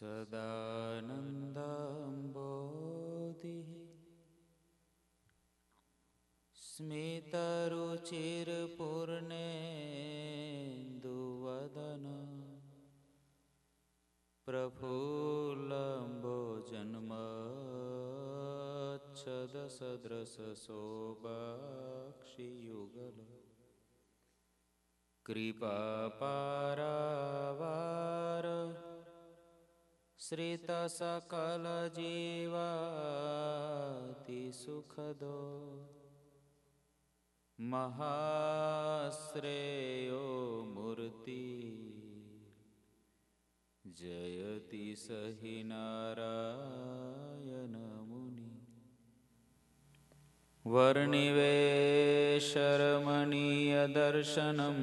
सदानन्दम्बोधिः स्मितरुचिरपूर्णेन्दुवदन प्रफुलम्बो जन्मच्छदसदृशोक्षियुगल कृपापारवार श्रितसकलजीवति सुखदो महाश्रेयो मूर्ति जयति स हि नारायणमुनि दर्शनम्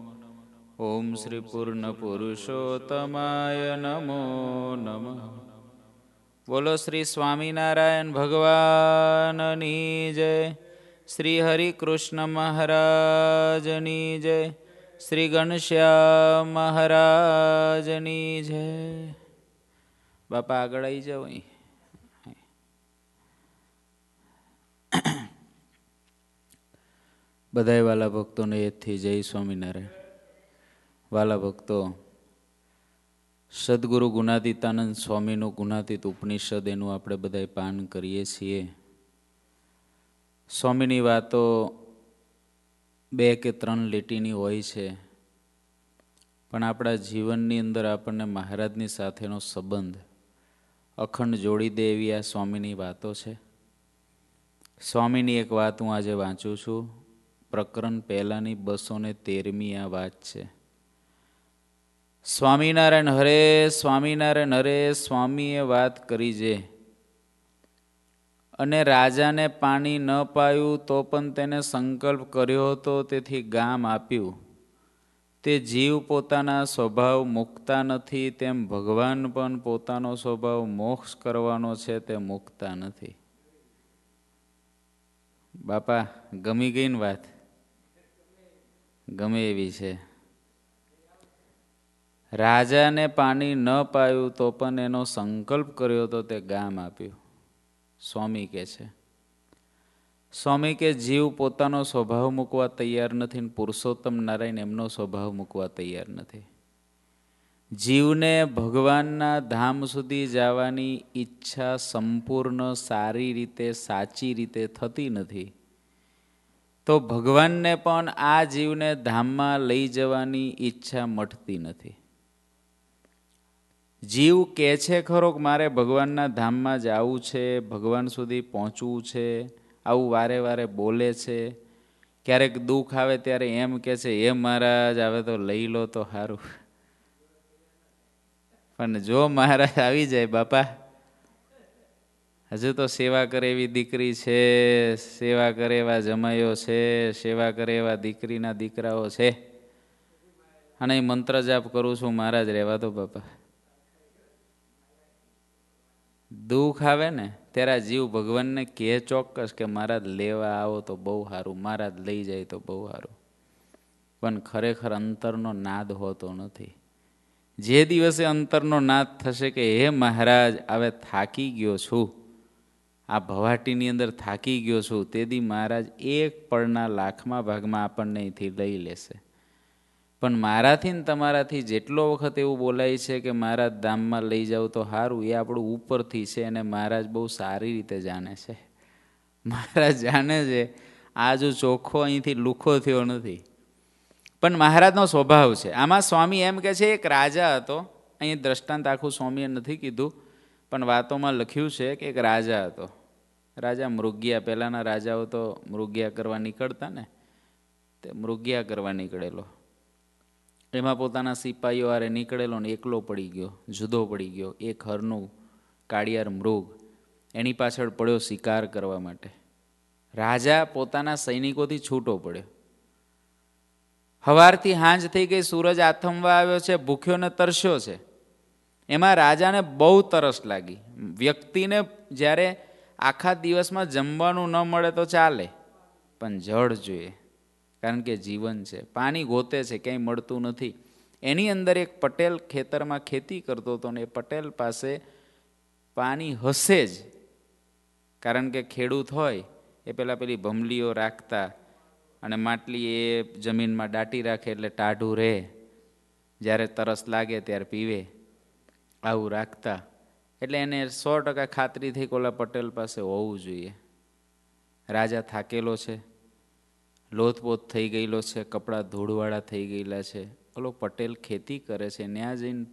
ઓમ શ્રી પૂર્ણ પુરુષોત્તમાય નમો નમ બોલો શ્રી સ્વામિનારાયણ ભગવાનની જય શ્રી હરિ કૃષ્ણ મહારાજની જય શ્રી ઘનશ્યામ મહારાજની જય બાપા આગળ આવી જાઓ અહીં બધાય વાલા ભક્તોને એથી જય સ્વામિનારાયણ વાલા ભક્તો સદગુરુ ગુણાતીતાનંદ સ્વામીનું ગુણાતીત ઉપનિષદ એનું આપણે બધાય પાન કરીએ છીએ સ્વામીની વાતો બે કે ત્રણ લીટીની હોય છે પણ આપણા જીવનની અંદર આપણને મહારાજની સાથેનો સંબંધ અખંડ જોડી દે એવી આ સ્વામીની વાતો છે સ્વામીની એક વાત હું આજે વાંચું છું પ્રકરણ પહેલાંની બસો ને તેરમી આ વાત છે સ્વામિનારાયણ હરે સ્વામિનારાયણ હરે સ્વામીએ વાત કરી જે અને રાજાને પાણી ન પાયું તો પણ તેને સંકલ્પ કર્યો હતો તેથી ગામ આપ્યું તે જીવ પોતાના સ્વભાવ મૂકતા નથી તેમ ભગવાન પણ પોતાનો સ્વભાવ મોક્ષ કરવાનો છે તે મૂકતા નથી બાપા ગમી ગઈને વાત ગમે એવી છે રાજાને પાણી ન પાયું તો પણ એનો સંકલ્પ કર્યો તો તે ગામ આપ્યું સ્વામી કે છે સ્વામી કે જીવ પોતાનો સ્વભાવ મૂકવા તૈયાર નથી ને પુરુષોત્તમ નારાયણ એમનો સ્વભાવ મૂકવા તૈયાર નથી જીવને ભગવાનના ધામ સુધી જવાની ઈચ્છા સંપૂર્ણ સારી રીતે સાચી રીતે થતી નથી તો ભગવાનને પણ આ જીવને ધામમાં લઈ જવાની ઈચ્છા મટતી નથી જીવ કહે છે ખરો કે મારે ભગવાનના ધામમાં જવું છે ભગવાન સુધી પહોંચવું છે આવું વારે વારે બોલે છે ક્યારેક દુઃખ આવે ત્યારે એમ કહે છે એ મહારાજ આવે તો લઈ લો તો સારું પણ જો મહારાજ આવી જાય બાપા હજુ તો સેવા કરે એવી દીકરી છે સેવા કરે એવા જમાયો છે સેવા કરે એવા દીકરીના દીકરાઓ છે અને મંત્ર જાપ કરું છું મહારાજ રહેવા તો બાપા દુઃખ આવે ને ત્યારે આ જીવ ભગવાનને કહે ચોક્કસ કે મહારાજ લેવા આવો તો બહુ સારું મારા જ લઈ જાય તો બહુ સારું પણ ખરેખર અંતરનો નાદ હોતો નથી જે દિવસે અંતરનો નાદ થશે કે હે મહારાજ હવે થાકી ગયો છું આ ભવાટીની અંદર થાકી ગયો છું તેથી મહારાજ એક પળના લાખમા ભાગમાં આપણને અહીંથી લઈ લેશે પણ મારાથી ને તમારાથી જેટલો વખત એવું બોલાય છે કે મારા ધામમાં લઈ જાઓ તો સારું એ આપણું ઉપરથી છે અને મહારાજ બહુ સારી રીતે જાણે છે મહારાજ જાણે છે આ જો ચોખ્ખો અહીંથી લુખો થયો નથી પણ મહારાજનો સ્વભાવ છે આમાં સ્વામી એમ કહે છે એક રાજા હતો અહીં દ્રષ્ટાંત આખું સ્વામીએ નથી કીધું પણ વાતોમાં લખ્યું છે કે એક રાજા હતો રાજા મૃગ્યા પહેલાંના રાજાઓ તો મૃગ્યા કરવા નીકળતા ને તે મૃગ્યા કરવા નીકળેલો એમાં પોતાના સિપાહીઓ આરે નીકળેલો ને એકલો પડી ગયો જુદો પડી ગયો એક હરનું કાળિયાર મૃગ એની પાછળ પડ્યો શિકાર કરવા માટે રાજા પોતાના સૈનિકોથી છૂટો પડ્યો હવારથી હાંજ થઈ ગઈ સૂરજ આથમવા આવ્યો છે ભૂખ્યો ને તરસ્યો છે એમાં રાજાને બહુ તરસ લાગી વ્યક્તિને જ્યારે આખા દિવસમાં જમવાનું ન મળે તો ચાલે પણ જળ જોઈએ કારણ કે જીવન છે પાણી ગોતે છે ક્યાંય મળતું નથી એની અંદર એક પટેલ ખેતરમાં ખેતી કરતો હતો ને એ પટેલ પાસે પાણી હશે જ કારણ કે ખેડૂત હોય એ પહેલાં પેલી ભમલીઓ રાખતા અને માટલી એ જમીનમાં દાટી રાખે એટલે ટાઢું રહે જ્યારે તરસ લાગે ત્યારે પીવે આવું રાખતા એટલે એને સો ટકા ખાતરી થઈ કે ઓલા પટેલ પાસે હોવું જોઈએ રાજા થાકેલો છે લોથપોથ થઈ ગયેલો છે કપડાં ધૂળવાળા થઈ ગયેલા છે ઓલો પટેલ ખેતી કરે છે ત્યાં જઈને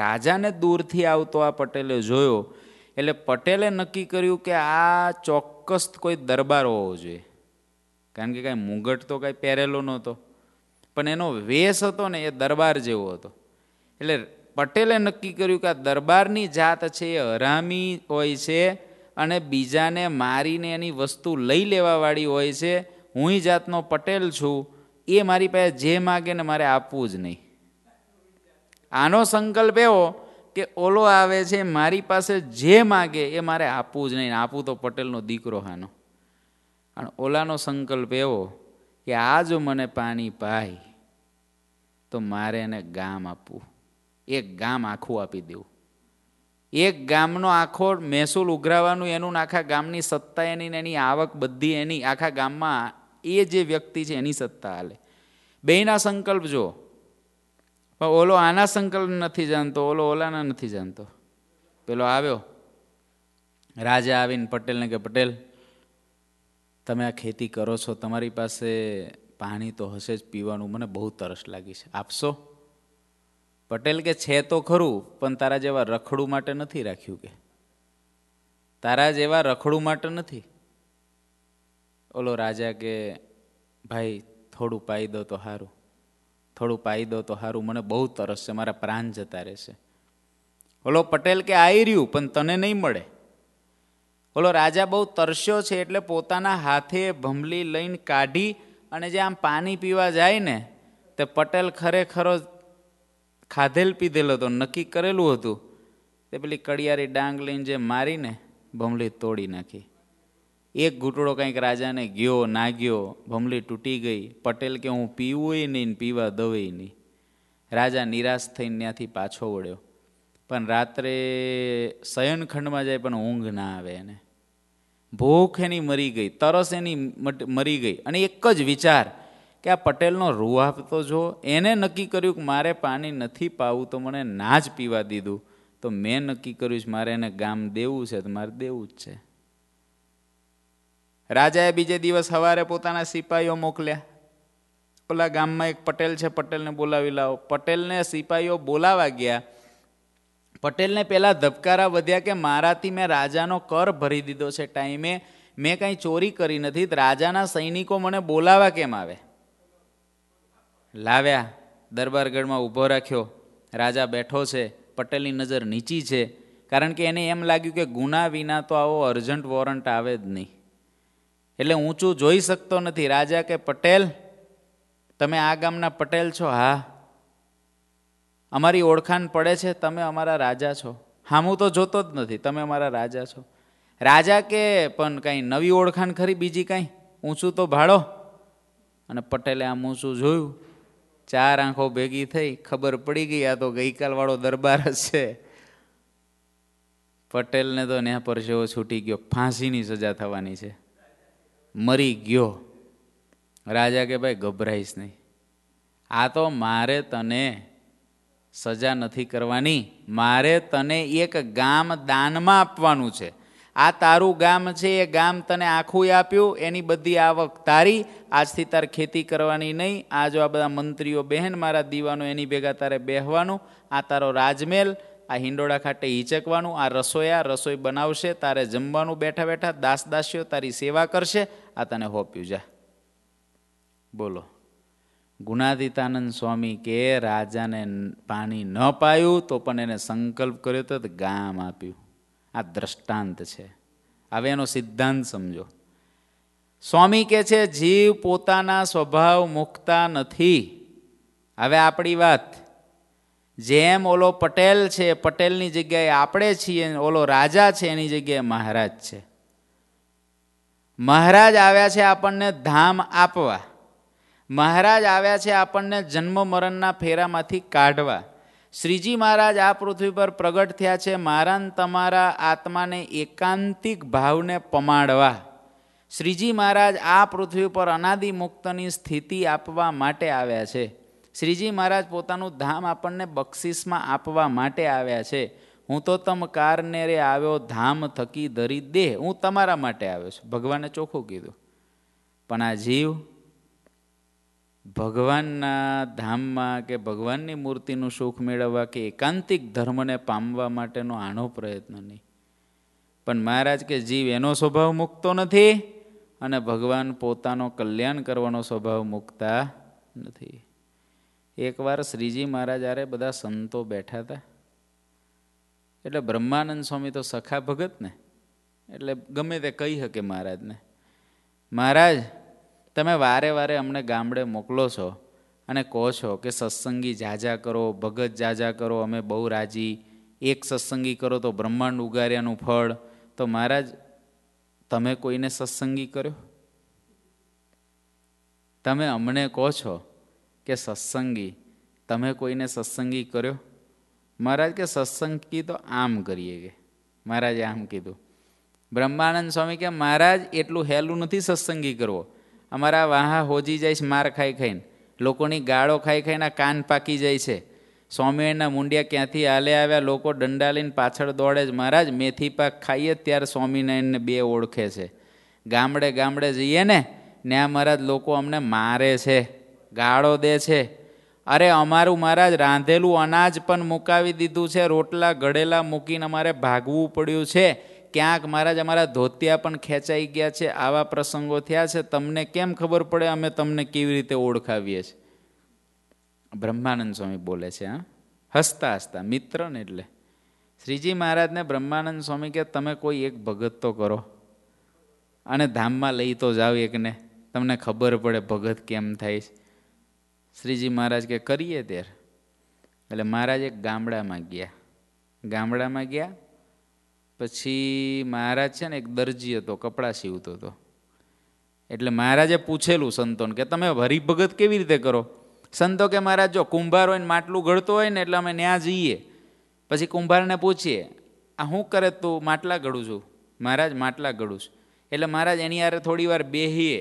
રાજાને દૂરથી આવતો આ પટેલે જોયો એટલે પટેલે નક્કી કર્યું કે આ ચોક્કસ કોઈ દરબાર હોવો જોઈએ કારણ કે કાંઈ મુગટ તો કાંઈ પહેરેલો નહોતો પણ એનો વેશ હતો ને એ દરબાર જેવો હતો એટલે પટેલે નક્કી કર્યું કે આ દરબારની જાત છે એ હરામી હોય છે અને બીજાને મારીને એની વસ્તુ લઈ લેવાવાળી હોય છે હું જાતનો પટેલ છું એ મારી પાસે જે માગે ને મારે આપવું જ નહીં આનો સંકલ્પ એવો કે ઓલો આવે છે મારી પાસે જે માગે એ મારે આપવું જ નહીં આપવું તો પટેલનો દીકરો હાનો અને ઓલાનો સંકલ્પ એવો કે આ જો મને પાણી પાય તો મારે એને ગામ આપવું એક ગામ આખું આપી દેવું એક ગામનો આખો મહેસૂલ ઉઘરાવાનું એનું આખા ગામની સત્તા એની એની આવક બધી એની આખા ગામમાં એ જે વ્યક્તિ છે એની સત્તા હાલે બેના સંકલ્પ જો પણ ઓલો આના સંકલ્પ નથી જાણતો ઓલો ઓલાના નથી જાણતો પેલો આવ્યો રાજા આવીને પટેલને કે પટેલ તમે આ ખેતી કરો છો તમારી પાસે પાણી તો હશે જ પીવાનું મને બહુ તરસ લાગી છે આપશો પટેલ કે છે તો ખરું પણ તારા જેવા રખડું માટે નથી રાખ્યું કે તારા જેવા રખડું માટે નથી ઓલો રાજા કે ભાઈ થોડું પાઈ દો તો સારું થોડું પાઈ દો તો સારું મને બહુ તરસ છે મારા પ્રાણ જતા રહેશે ઓલો પટેલ કે આવી રહ્યું પણ તને નહીં મળે ઓલો રાજા બહુ તરસ્યો છે એટલે પોતાના હાથે ભમલી લઈને કાઢી અને જે આમ પાણી પીવા જાય ને તે પટેલ ખરેખરો ખાધેલ પીધેલો હતો નક્કી કરેલું હતું તે પેલી કડિયારી ડાંગ લઈને જે મારીને ભમલી તોડી નાખી એક ઘૂંટડો કંઈક રાજાને ગયો ના ગયો ભમલી તૂટી ગઈ પટેલ કે હું પીવુંય નહીં પીવા દવે નહીં રાજા નિરાશ થઈને ત્યાંથી પાછો વળ્યો પણ રાત્રે શયનખંડમાં જાય પણ ઊંઘ ના આવે એને ભૂખ એની મરી ગઈ તરસ એની મરી ગઈ અને એક જ વિચાર કે આ પટેલનો રૂહ તો જો એને નક્કી કર્યું કે મારે પાણી નથી પાવું તો મને ના જ પીવા દીધું તો મેં નક્કી કર્યું છે મારે એને ગામ દેવું છે તો મારે દેવું જ છે રાજાએ બીજે દિવસ સવારે પોતાના સિપાહીઓ મોકલ્યા ઓલા ગામમાં એક પટેલ છે પટેલને બોલાવી લાવો પટેલને સિપાહીઓ બોલાવા ગયા પટેલને પહેલાં ધબકારા વધ્યા કે મારાથી મેં રાજાનો કર ભરી દીધો છે ટાઈમે મેં કાંઈ ચોરી કરી નથી રાજાના સૈનિકો મને બોલાવા કેમ આવે લાવ્યા દરબારગઢમાં ઊભો રાખ્યો રાજા બેઠો છે પટેલની નજર નીચી છે કારણ કે એને એમ લાગ્યું કે ગુના વિના તો આવો અર્જન્ટ વોરંટ આવે જ નહીં એટલે ઊંચું જોઈ શકતો નથી રાજા કે પટેલ તમે આ ગામના પટેલ છો હા અમારી ઓળખાણ પડે છે તમે અમારા રાજા છો હા હું તો જોતો જ નથી તમે અમારા રાજા છો રાજા કે પણ કંઈ નવી ઓળખાણ ખરી બીજી કાંઈ ઊંચું તો ભાડો અને પટેલે આમ ઊંચું જોયું ચાર આંખો ભેગી થઈ ખબર પડી ગઈ આ તો ગઈકાલવાળો દરબાર જ છે પટેલને તો ન્યા જેવો છૂટી ગયો ફાંસીની સજા થવાની છે મરી ગયો રાજા કે ભાઈ ગભરાઈશ નહીં આ તો મારે તને સજા નથી કરવાની મારે તને એક ગામ દાનમાં આપવાનું છે આ તારું ગામ છે એ ગામ તને આખું આપ્યું એની બધી આવક તારી આજથી તારે ખેતી કરવાની નહીં આ જો આ બધા મંત્રીઓ બહેન મારા દીવાનો એની ભેગા તારે બેહવાનું આ તારો રાજમહેલ આ હિંડોળા ખાતે હિચકવાનું આ રસોયા રસોઈ બનાવશે તારે જમવાનું બેઠા બેઠા દાસ દાસીઓ તારી સેવા કરશે આ તને હોપ્યું જા બોલો ગુણાદિતાનંદ સ્વામી કે રાજાને પાણી ન પાયું તો પણ એને સંકલ્પ કર્યો તો ગામ આપ્યું આ દ્રષ્ટાંત છે હવે એનો સિદ્ધાંત સમજો સ્વામી કે છે જીવ પોતાના સ્વભાવ મૂકતા નથી હવે આપણી વાત જેમ ઓલો પટેલ છે પટેલની જગ્યાએ આપણે છીએ ઓલો રાજા છે એની જગ્યાએ મહારાજ છે મહારાજ આવ્યા છે આપણને ધામ આપવા મહારાજ આવ્યા છે આપણને જન્મ મરણના ફેરામાંથી કાઢવા શ્રીજી મહારાજ આ પૃથ્વી પર પ્રગટ થયા છે મારા તમારા આત્માને એકાંતિક ભાવને પમાડવા શ્રીજી મહારાજ આ પૃથ્વી પર અનાદિ મુક્તની સ્થિતિ આપવા માટે આવ્યા છે શ્રીજી મહારાજ પોતાનું ધામ આપણને બક્ષિસમાં આપવા માટે આવ્યા છે હું તો તમ કારને રે આવ્યો ધામ થકી ધરી દે હું તમારા માટે આવ્યો છું ભગવાને ચોખ્ખું કીધું પણ આ જીવ ભગવાનના ધામમાં કે ભગવાનની મૂર્તિનું સુખ મેળવવા કે એકાંતિક ધર્મને પામવા માટેનો આનો પ્રયત્ન નહીં પણ મહારાજ કે જીવ એનો સ્વભાવ મૂકતો નથી અને ભગવાન પોતાનો કલ્યાણ કરવાનો સ્વભાવ મૂકતા નથી એકવાર શ્રીજી મહારાજ આરે બધા સંતો બેઠા હતા એટલે બ્રહ્માનંદ સ્વામી તો સખા ભગત ને એટલે ગમે તે કહી શકે મહારાજને મહારાજ તમે વારે વારે અમને ગામડે મોકલો છો અને કહો છો કે સત્સંગી જાજા કરો ભગત જાજા કરો અમે બહુ રાજી એક સત્સંગી કરો તો બ્રહ્માંડ ઉગાર્યાનું ફળ તો મહારાજ તમે કોઈને સત્સંગી કર્યો તમે અમને કહો છો કે સત્સંગી તમે કોઈને સત્સંગી કર્યો મહારાજ કે સત્સંગી તો આમ કરીએ કે મહારાજે આમ કીધું બ્રહ્માનંદ સ્વામી કે મહારાજ એટલું હેલું નથી સત્સંગી કરવો અમારા વાહા હોજી જાય છે માર ખાઈ ખાઈને લોકોની ગાળો ખાઈ ખાઈને કાન પાકી જાય છે સ્વામિનારાયણના મુંડિયા ક્યાંથી હાલે આવ્યા લોકો દંડા લઈને પાછળ દોડે જ મહારાજ મેથી પાક ખાઈએ ત્યારે સ્વામિનારાયણને બે ઓળખે છે ગામડે ગામડે જઈએ ને ત્યાં મહારાજ લોકો અમને મારે છે ગાળો દે છે અરે અમારું મહારાજ રાંધેલું અનાજ પણ મુકાવી દીધું છે રોટલા ઘડેલા મૂકીને અમારે ભાગવું પડ્યું છે ક્યાંક મહારાજ અમારા ધોતિયા પણ ખેંચાઈ ગયા છે આવા પ્રસંગો થયા છે તમને કેમ ખબર પડે અમે તમને કેવી રીતે ઓળખાવીએ છીએ બ્રહ્માનંદ સ્વામી બોલે છે હા હસતા હસતા મિત્ર ને એટલે શ્રીજી મહારાજને બ્રહ્માનંદ સ્વામી કે તમે કોઈ એક ભગત તો કરો અને ધામમાં લઈ તો જાઓ એકને તમને ખબર પડે ભગત કેમ થાય છે શ્રીજી મહારાજ કે કરીએ તેર એટલે મહારાજ એક ગામડામાં ગયા ગામડામાં ગયા પછી મહારાજ છે ને એક દરજી હતો કપડાં સીવતો હતો એટલે મહારાજે પૂછેલું સંતોને કે તમે હરિભગત કેવી રીતે કરો સંતો કે મહારાજ જો કુંભાર હોય ને માટલું ઘડતો હોય ને એટલે અમે ત્યાં જઈએ પછી કુંભારને પૂછીએ આ શું કરે તું માટલા ઘડું છું મહારાજ માટલા ઘડું છું એટલે મહારાજ એની યારે થોડી વાર બેહીએ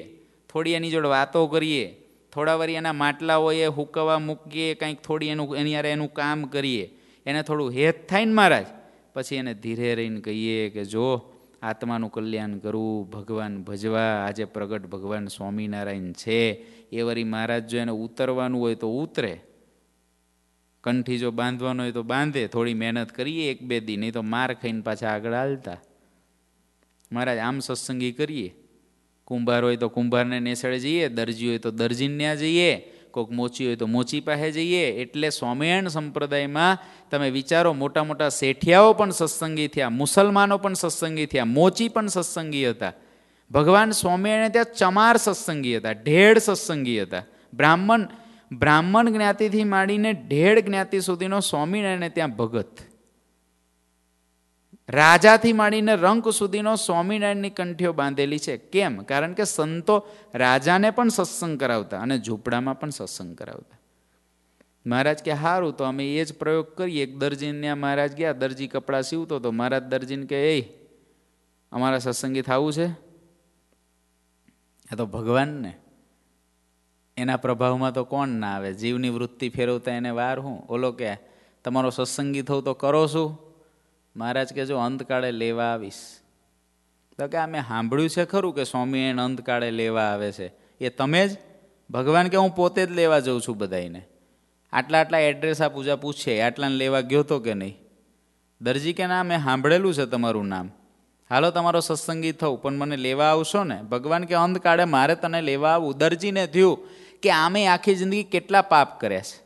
થોડી એની જોડે વાતો કરીએ થોડા વળી એના માટલા હોય હુકવા મૂકીએ કંઈક થોડી એનું એની યારે એનું કામ કરીએ એને થોડું હેત થાય ને મહારાજ પછી એને ધીરે રહીને કહીએ કે જો આત્માનું કલ્યાણ કરવું ભગવાન ભજવા આજે પ્રગટ ભગવાન સ્વામિનારાયણ છે એ વળી મહારાજ જો એને ઉતરવાનું હોય તો ઉતરે કંઠી જો બાંધવાનો હોય તો બાંધે થોડી મહેનત કરીએ એક બે દી નહીં તો માર ખાઈને પાછા આગળ હાલતા મહારાજ આમ સત્સંગી કરીએ કુંભાર હોય તો કુંભારને નેસડે જઈએ દરજી હોય તો દરજીને ત્યાં જઈએ કોઈક મોચી હોય તો મોચી પાસે જઈએ એટલે સ્વામિનારાયણ સંપ્રદાયમાં તમે વિચારો મોટા મોટા શેઠિયાઓ પણ સત્સંગી થયા મુસલમાનો પણ સત્સંગી થયા મોચી પણ સત્સંગી હતા ભગવાન સ્વામિનારાયણ ત્યાં ચમાર સત્સંગી હતા ઢેડ સત્સંગી હતા બ્રાહ્મણ બ્રાહ્મણ જ્ઞાતિથી માંડીને ઢેડ જ્ઞાતિ સુધીનો સ્વામિનારાયણ ત્યાં ભગત રાજાથી માંડીને રંક સુધીનો સ્વામિનારાયણની કંઠીઓ બાંધેલી છે કેમ કારણ કે સંતો રાજાને પણ સત્સંગ કરાવતા અને ઝૂંપડામાં પણ સત્સંગ કરાવતા મહારાજ કે સારું તો અમે એ જ પ્રયોગ કરીએ એક દરજીને ત્યાં મહારાજ ગયા દરજી કપડાં સીવતો તો મહારાજ દરજીને કે એ અમારા સત્સંગી થવું છે આ તો ભગવાનને એના પ્રભાવમાં તો કોણ ના આવે જીવની વૃત્તિ ફેરવતા એને વાર હું ઓલો કે તમારો સત્સંગી થવું તો કરો છું મહારાજ કે જો અંતકાળે લેવા આવીશ તો કે આ મેં સાંભળ્યું છે ખરું કે સ્વામિનારાયણ અંતકાળે લેવા આવે છે એ તમે જ ભગવાન કે હું પોતે જ લેવા જઉં છું બધાને આટલા આટલા એડ્રેસ આ પૂજા પૂછે આટલાને લેવા ગયો તો કે નહીં દરજી કે ના મેં સાંભળેલું છે તમારું નામ હાલો તમારો સત્સંગી થવું પણ મને લેવા આવશો ને ભગવાન કે અંતકાળે મારે તને લેવા આવવું દરજીને થયું કે આમે આખી જિંદગી કેટલા પાપ કર્યા છે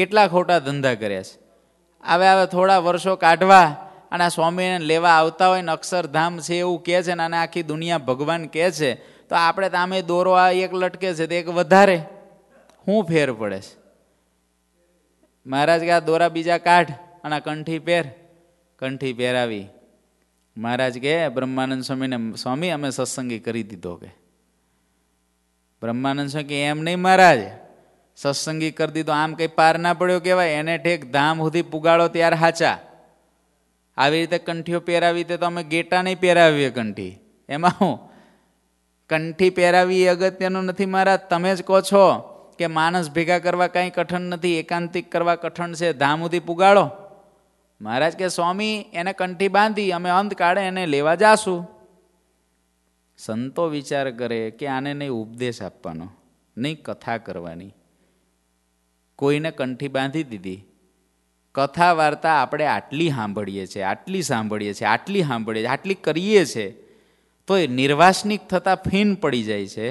કેટલા ખોટા ધંધા કર્યા છે આવે આવે થોડા વર્ષો કાઢવા અને આ સ્વામીને લેવા આવતા હોય ને અક્ષરધામ છે એવું કહે છે ને અને આખી દુનિયા ભગવાન કહે છે તો આપણે તો આમે દોરો આ એક લટકે છે તો એક વધારે હું ફેર પડે છે મહારાજ કે આ દોરા બીજા કાઢ અને કંઠી પહેર કંઠી પહેરાવી મહારાજ કે બ્રહ્માનંદ સ્વામીને સ્વામી અમે સત્સંગી કરી દીધો કે બ્રહ્માનંદ સ્વામી એમ નહીં મહારાજ સત્સંગી કરી દીધો આમ કંઈ પાર ના પડ્યો કહેવાય એને ઠેક ધામ સુધી પુગાડો ત્યારે હાચા આવી રીતે કંઠીઓ પહેરાવી તે તો અમે ગેટા નહીં પહેરાવીએ કંઠી એમાં હું કંઠી પહેરાવી એ અગત્યનું નથી મારા તમે જ કહો છો કે માણસ ભેગા કરવા કાંઈ કઠણ નથી એકાંતિક કરવા કઠણ છે ધામ સુધી પુગાડો મહારાજ કે સ્વામી એને કંઠી બાંધી અમે અંત કાઢે એને લેવા જાશું સંતો વિચાર કરે કે આને નહીં ઉપદેશ આપવાનો નહીં કથા કરવાની કોઈને કંઠી બાંધી દીધી કથા વાર્તા આપણે આટલી સાંભળીએ છીએ આટલી સાંભળીએ છીએ આટલી સાંભળીએ છીએ આટલી કરીએ છીએ તો એ નિર્વાસનિક થતાં ફીન પડી જાય છે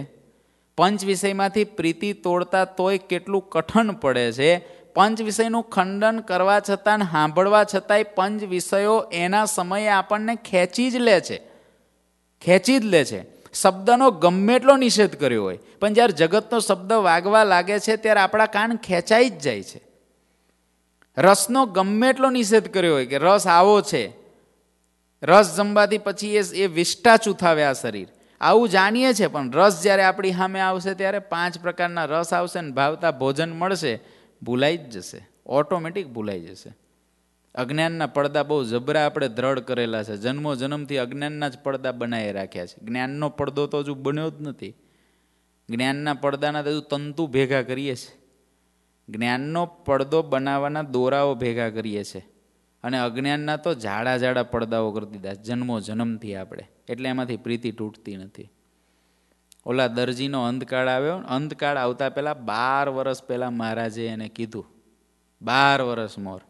પંચ વિષયમાંથી પ્રીતિ તોડતા તોય કેટલું કઠણ પડે છે પંચ વિષયનું ખંડન કરવા છતાં ને સાંભળવા છતાંય પંચ વિષયો એના સમયે આપણને ખેંચી જ લે છે ખેંચી જ લે છે શબ્દનો ગમે એટલો નિષેધ કર્યો હોય પણ જ્યારે જગતનો શબ્દ વાગવા લાગે છે ત્યારે આપણા કાન ખેંચાઈ જ જાય છે રસનો ગમે એટલો નિષેધ કર્યો હોય કે રસ આવો છે રસ જમવાથી પછી એ એ વિષ્ટા ચૂથાવે આ શરીર આવું જાણીએ છીએ પણ રસ જ્યારે આપણી સામે આવશે ત્યારે પાંચ પ્રકારના રસ આવશે ને ભાવતા ભોજન મળશે ભૂલાઈ જ જશે ઓટોમેટિક ભૂલાઈ જશે અજ્ઞાનના પડદા બહુ જબરા આપણે દ્રઢ કરેલા છે જન્મો જન્મથી અજ્ઞાનના જ પડદા બનાવી રાખ્યા છે જ્ઞાનનો પડદો તો હજુ બન્યો જ નથી જ્ઞાનના પડદાના તો હજુ તંતુ ભેગા કરીએ છીએ જ્ઞાનનો પડદો બનાવવાના દોરાઓ ભેગા કરીએ છીએ અને અજ્ઞાનના તો જાડા જાડા પડદાઓ કરી દીધા જન્મો જન્મથી આપણે એટલે એમાંથી પ્રીતિ તૂટતી નથી ઓલા દરજીનો અંતકાળ આવ્યો અંતકાળ આવતા પહેલાં બાર વર્ષ પહેલાં મહારાજે એને કીધું બાર વર્ષ મોર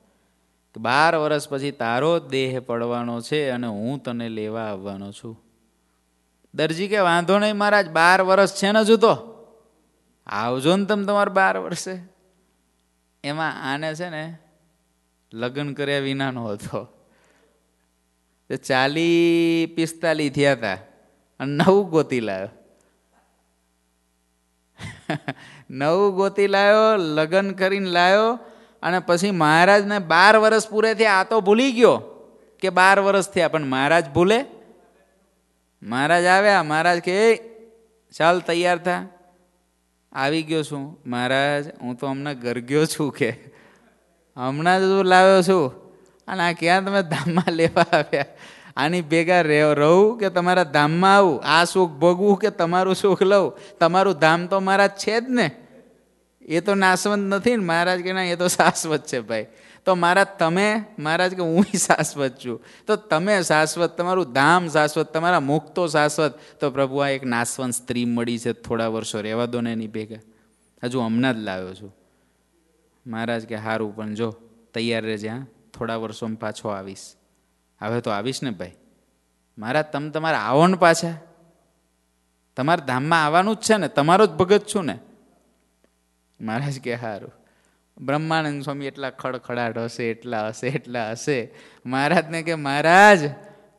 તો બાર વર્ષ પછી તારો દેહ પડવાનો છે અને હું તને લેવા આવવાનો છું દરજી કે વાંધો નહીં મહારાજ બાર વર્ષ છે ને હજુ તો આવજો ને તમે તમારે બાર વર્ષે એમાં આને છે ને લગ્ન કર્યા વિનાનો હતો ચાલી પિસ્તાલી થયા હતા અને નવું ગોતી લાવ્યો નવું ગોતી લાવ્યો લગ્ન કરીને લાવ્યો અને પછી મહારાજને બાર વર્ષ પૂરે થયા આ તો ભૂલી ગયો કે બાર વર્ષ થયા પણ મહારાજ ભૂલે મહારાજ આવ્યા મહારાજ કે ચાલ તૈયાર થા આવી ગયો છું મહારાજ હું તો હમણાં ગરગ્યો છું કે હમણાં જ તું લાવ્યો છું અને આ ક્યાં તમે ધામમાં લેવા આવ્યા આની ભેગા રહું કે તમારા ધામમાં આવું આ સુખ ભોગવું કે તમારું સુખ લઉં તમારું ધામ તો મારા છે જ ને એ તો નાશવંત નથી ને મહારાજ કે ના એ તો શાશ્વત છે ભાઈ તો મારા તમે મહારાજ કે હું શાશ્વત છું તો તમે શાશ્વત તમારું ધામ શાશ્વત તમારા મુખ તો શાશ્વત તો પ્રભુ આ એક નાશવંત સ્ત્રી મળી છે થોડા વર્ષો રહેવા દો ને એની ભેગા હજુ હમણાં જ લાવ્યો છું મહારાજ કે સારું પણ જો તૈયાર રહેજે હા થોડા વર્ષોમાં પાછો આવીશ હવે તો આવીશ ને ભાઈ મારા તમે તમારા આવો ને પાછા તમારા ધામમાં આવવાનું જ છે ને તમારો જ ભગત છું ને મહારાજ કે સારું બ્રહ્માનંદ સ્વામી એટલા ખડખડાટ હશે એટલા હશે એટલા હશે મહારાજને કે મહારાજ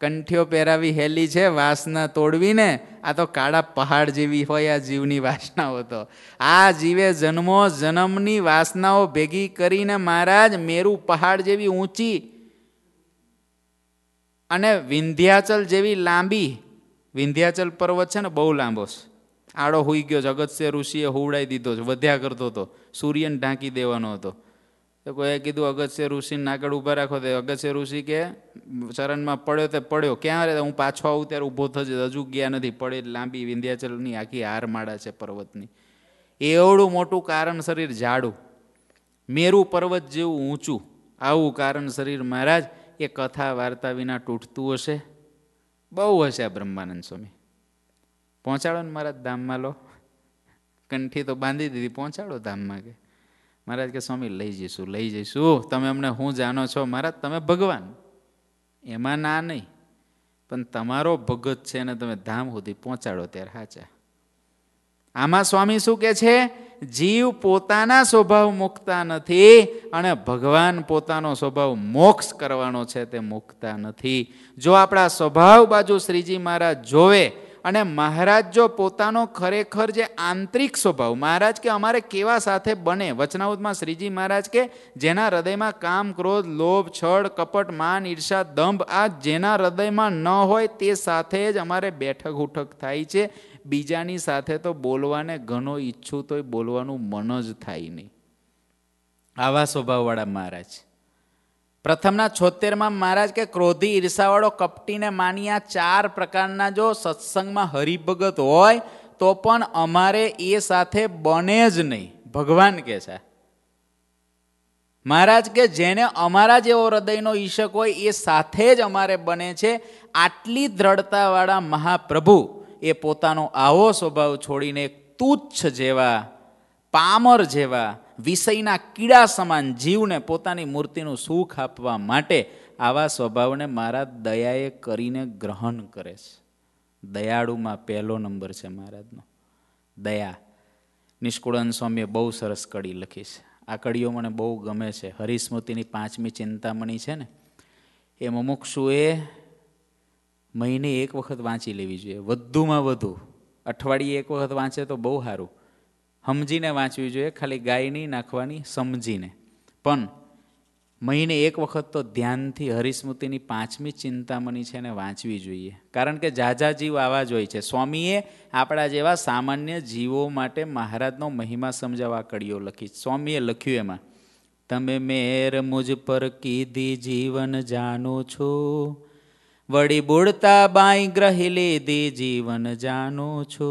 કંઠીઓ પહેરાવી હેલી છે વાસના તોડવીને આ તો કાળા પહાડ જેવી હોય આ જીવની વાસનાઓ તો આ જીવે જન્મો જન્મની વાસનાઓ ભેગી કરીને મહારાજ મેરુ પહાડ જેવી ઊંચી અને વિંધ્યાચલ જેવી લાંબી વિંધ્યાચલ પર્વત છે ને બહુ લાંબો છે આડો હોઈ ગયો જગતસિંહ ઋષિએ હોવડાવી દીધો છે વધ્યા કરતો હતો સૂર્યને ઢાંકી દેવાનો હતો તો કોઈએ કીધું અગત્ય ઋષિને આગળ ઊભા રાખો તે અગત્ય ઋષિ કે ચરણમાં પડ્યો તે પડ્યો ક્યાં રહે હું પાછો આવું ત્યારે ઊભો થશે હજુ ગયા નથી પડે લાંબી વિંધ્યાચલની આખી હારમાળા છે પર્વતની એવડું મોટું કારણ શરીર જાડું મેરું પર્વત જેવું ઊંચું આવું કારણ શરીર મહારાજ એ કથા વાર્તા વિના તૂટતું હશે બહુ હશે આ બ્રહ્માનંદ સ્વામી પહોંચાડો ને મહારાજ ધામમાં લો કંઠી તો બાંધી દીધી પહોંચાડો ધામમાં કે મહારાજ કે સ્વામી લઈ જઈશું લઈ જઈશું તમે અમને હું જાણો છો મહારાજ તમે ભગવાન એમાં ના નહીં પણ તમારો ભગત છે ને તમે ધામ સુધી પહોંચાડો ત્યારે હાચા આમાં સ્વામી શું કે છે જીવ પોતાના સ્વભાવ મૂકતા નથી અને ભગવાન પોતાનો સ્વભાવ મોક્ષ કરવાનો છે તે મૂકતા નથી જો આપણા સ્વભાવ બાજુ શ્રીજી મહારાજ જોવે અને મહારાજ જો પોતાનો ખરેખર જે આંતરિક સ્વભાવ મહારાજ કે અમારે કેવા સાથે બને વચનાવતમાં શ્રીજી મહારાજ કે જેના હૃદયમાં કામ ક્રોધ લોભ છળ કપટ માન ઈર્ષા દંભ આ જેના હૃદયમાં ન હોય તે સાથે જ અમારે બેઠક ઉઠક થાય છે બીજાની સાથે તો બોલવાને ઘણો ઈચ્છું તોય બોલવાનું મન જ થાય નહીં આવા સ્વભાવવાળા મહારાજ પ્રથમના છોતેરમાં મહારાજ કે ક્રોધી ઈર્ષાવાળો કપટીને માની આ ચાર પ્રકારના જો સત્સંગમાં હરિભગત હોય તો પણ અમારે એ સાથે બને જ નહીં ભગવાન કે છે મહારાજ કે જેને અમારા જેવો હૃદયનો ઈશક હોય એ સાથે જ અમારે બને છે આટલી દ્રઢતાવાળા મહાપ્રભુ એ પોતાનો આવો સ્વભાવ છોડીને તુચ્છ જેવા પામર જેવા વિષયના કીડા સમાન જીવને પોતાની મૂર્તિનું સુખ આપવા માટે આવા સ્વભાવને મહારાજ દયાએ કરીને ગ્રહણ કરે છે દયાળુમાં પહેલો નંબર છે મહારાજનો દયા નિષ્કુળન સ્વામીએ બહુ સરસ કડી લખી છે આ કડીઓ મને બહુ ગમે છે હરિસ્મૃતિની પાંચમી ચિંતામણી છે ને એ મુમુક્ષુએ મહિને એક વખત વાંચી લેવી જોઈએ વધુમાં વધુ અઠવાડિયે એક વખત વાંચે તો બહુ સારું સમજીને વાંચવી જોઈએ ખાલી ગાય નહીં નાખવાની સમજીને પણ મહિને એક વખત તો ધ્યાનથી હરિસ્મૃતિની પાંચમી ચિંતામણી છે એને વાંચવી જોઈએ કારણ કે જાજા જીવ આવા જ હોય છે સ્વામીએ આપણા જેવા સામાન્ય જીવો માટે મહારાજનો મહિમા સમજાવવા કડીઓ લખી સ્વામીએ લખ્યું એમાં તમે મેર મુજ પર કીધી જીવન જાણો છો વળી બોડતા બાઈ ગ્રહી લીધી જીવન જાણો છો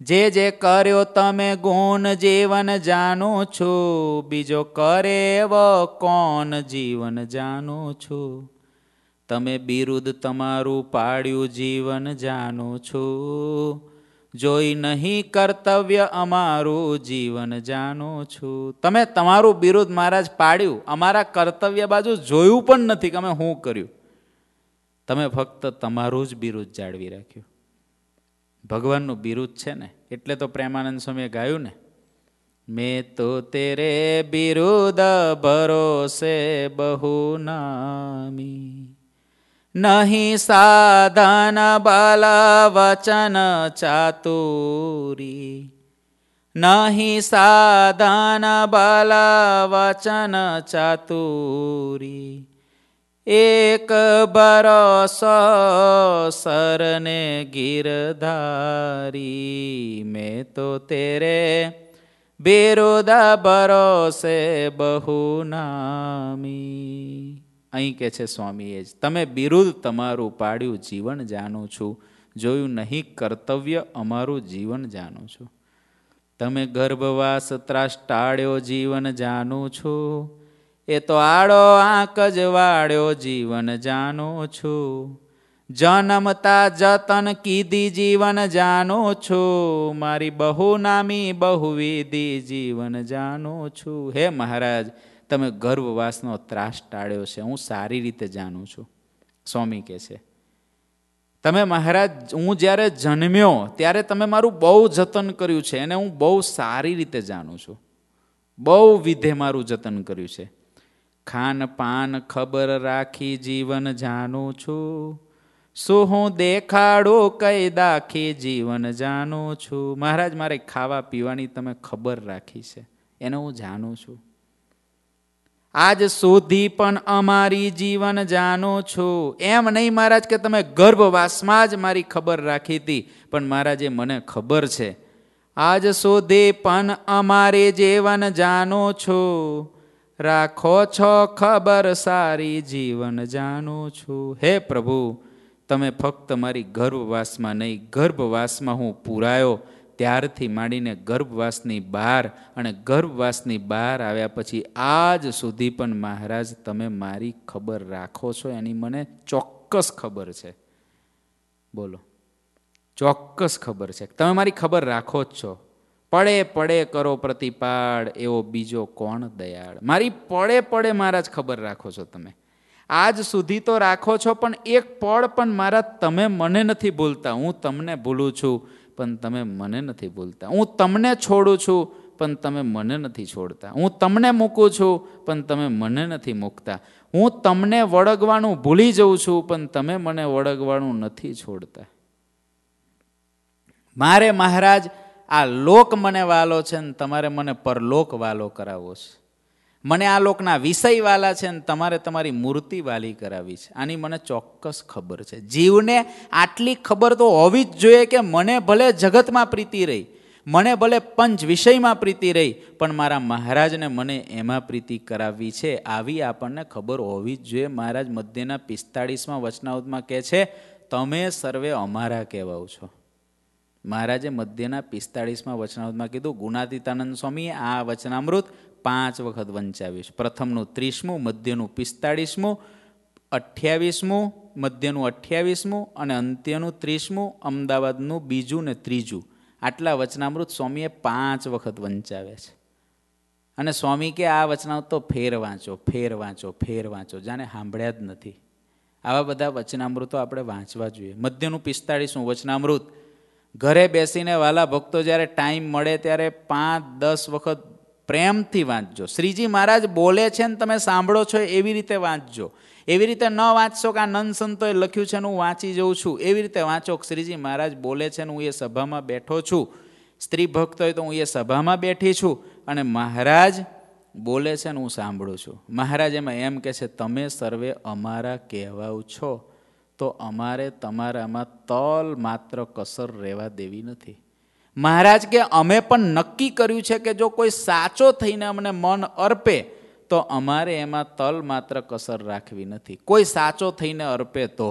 જે જે કર્યો તમે ગુણ જીવન જાણું છું બીજો કરે એવો કોણ જીવન જાણું છું તમે બિરુદ તમારું પાડ્યું જીવન જાણું છું જોઈ નહીં કર્તવ્ય અમારું જીવન જાણું છું તમે તમારું બિરુદ મહારાજ પાડ્યું અમારા કર્તવ્ય બાજુ જોયું પણ નથી કે અમે શું કર્યું તમે ફક્ત તમારું જ બિરુદ જાળવી રાખ્યું ભગવાનનું બિરુદ છે ને એટલે તો પ્રેમાનંદ સ્વામીએ ગાયું ને મેં તો તેરે બિરુદ ભરોસે બહુ નામી નહીં સાધન બલ વચન ચાતુરી નહીં સાધન બલ વચન ચાતુરી એક બરસ સરને ગિરધારી મેં તો તેરે બેરોદા બરોસે બહુ નામી અહીં કે છે સ્વામીએ જ તમે બિરુદ તમારું પાડ્યું જીવન જાણું છું જોયું નહીં કર્તવ્ય અમારું જીવન જાણું છું તમે ગર્ભવાસ ત્રાસ ટાળ્યો જીવન જાણું છું એ તો આડો આંક જ વાળ્યો જીવન જાણું છું જન્મતા જતન કીધી જીવન જાણું છું મારી બહુ નામી બહુવિધી જીવન જાણું છું હે મહારાજ તમે ગર્વવાસનો ત્રાસ ટાળ્યો છે હું સારી રીતે જાણું છું સ્વામી કહે છે તમે મહારાજ હું જ્યારે જન્મ્યો ત્યારે તમે મારું બહુ જતન કર્યું છે એને હું બહુ સારી રીતે જાણું છું બહુ વિધે મારું જતન કર્યું છે ખાન પાન ખબર રાખી જીવન જાણું છું શું હું દેખાડો કઈ દાખી જીવન જાણું છું મહારાજ મારે ખાવા પીવાની તમે ખબર રાખી છે એને હું જાણું છું આજ સુધી પણ અમારી જીવન જાણો છો એમ નહીં મહારાજ કે તમે ગર્ભવાસમાં જ મારી ખબર રાખી હતી પણ મહારાજે મને ખબર છે આજ સુધી પણ અમારે જીવન જાણો છો રાખો છો ખબર સારી જીવન જાણું છું હે પ્રભુ તમે ફક્ત મારી ગર્ભવાસમાં નહીં ગર્ભવાસમાં હું પૂરાયો ત્યારથી માંડીને ગર્ભવાસની બહાર અને ગર્ભવાસની બહાર આવ્યા પછી આજ સુધી પણ મહારાજ તમે મારી ખબર રાખો છો એની મને ચોક્કસ ખબર છે બોલો ચોક્કસ ખબર છે તમે મારી ખબર રાખો જ છો પડે પડે કરો પ્રતિપાળ એવો બીજો કોણ દયાળ મારી પડે પડે મારા જ ખબર રાખો છો તમે આજ સુધી તો રાખો છો પણ એક પળ પણ મારા તમે મને નથી ભૂલતા હું તમને ભૂલું છું પણ તમે મને નથી ભૂલતા હું તમને છોડું છું પણ તમે મને નથી છોડતા હું તમને મૂકું છું પણ તમે મને નથી મૂકતા હું તમને વળગવાનું ભૂલી જઉં છું પણ તમે મને વળગવાનું નથી છોડતા મારે મહારાજ આ લોક મને વાલો છે ને તમારે મને પરલોક વાલો કરાવવો છે મને આ લોકના વિષય વાલા છે ને તમારે તમારી મૂર્તિ વાલી કરાવી છે આની મને ચોક્કસ ખબર છે જીવને આટલી ખબર તો હોવી જ જોઈએ કે મને ભલે જગતમાં પ્રીતિ રહી મને ભલે પંચ વિષયમાં પ્રીતિ રહી પણ મારા મહારાજને મને એમાં પ્રીતિ કરાવવી છે આવી આપણને ખબર હોવી જ જોઈએ મહારાજ મધ્યના પિસ્તાળીસમાં વચનાઉદમાં કહે છે તમે સર્વે અમારા કહેવાવ છો મહારાજે મધ્યના પિસ્તાળીસમાં વચનામૃતમાં કીધું ગુણાતીતાનંદ સ્વામીએ આ વચનામૃત પાંચ વખત વંચાવ્યું છે પ્રથમનું ત્રીસમું મધ્યનું પિસ્તાળીસમું અઠ્યાવીસમું મધ્યનું અઠ્યાવીસમું અને અંત્યનું ત્રીસમું અમદાવાદનું બીજું ને ત્રીજું આટલા વચનામૃત સ્વામીએ પાંચ વખત વંચાવ્યા છે અને સ્વામી કે આ વચનામૃત તો ફેર વાંચો ફેર વાંચો ફેર વાંચો જાણે સાંભળ્યા જ નથી આવા બધા વચનામૃતો આપણે વાંચવા જોઈએ મધ્યનું પિસ્તાળીસમું વચનામૃત ઘરે બેસીને વાલા ભક્તો જ્યારે ટાઈમ મળે ત્યારે પાંચ દસ વખત પ્રેમથી વાંચજો શ્રીજી મહારાજ બોલે છે ને તમે સાંભળો છો એવી રીતે વાંચજો એવી રીતે ન વાંચશો કે આ નંદસંતોએ લખ્યું છે ને હું વાંચી જઉં છું એવી રીતે વાંચો કે શ્રીજી મહારાજ બોલે છે ને હું એ સભામાં બેઠો છું સ્ત્રી ભક્ત હોય તો હું એ સભામાં બેઠી છું અને મહારાજ બોલે છે ને હું સાંભળું છું મહારાજ એમાં એમ કહે છે તમે સર્વે અમારા કહેવાવ છો તો અમારે તમારામાં તલ માત્ર કસર રહેવા દેવી નથી મહારાજ કે અમે પણ નક્કી કર્યું છે કે જો કોઈ સાચો થઈને અમને મન અર્પે તો અમારે એમાં તલ માત્ર કસર રાખવી નથી કોઈ સાચો થઈને અર્પે તો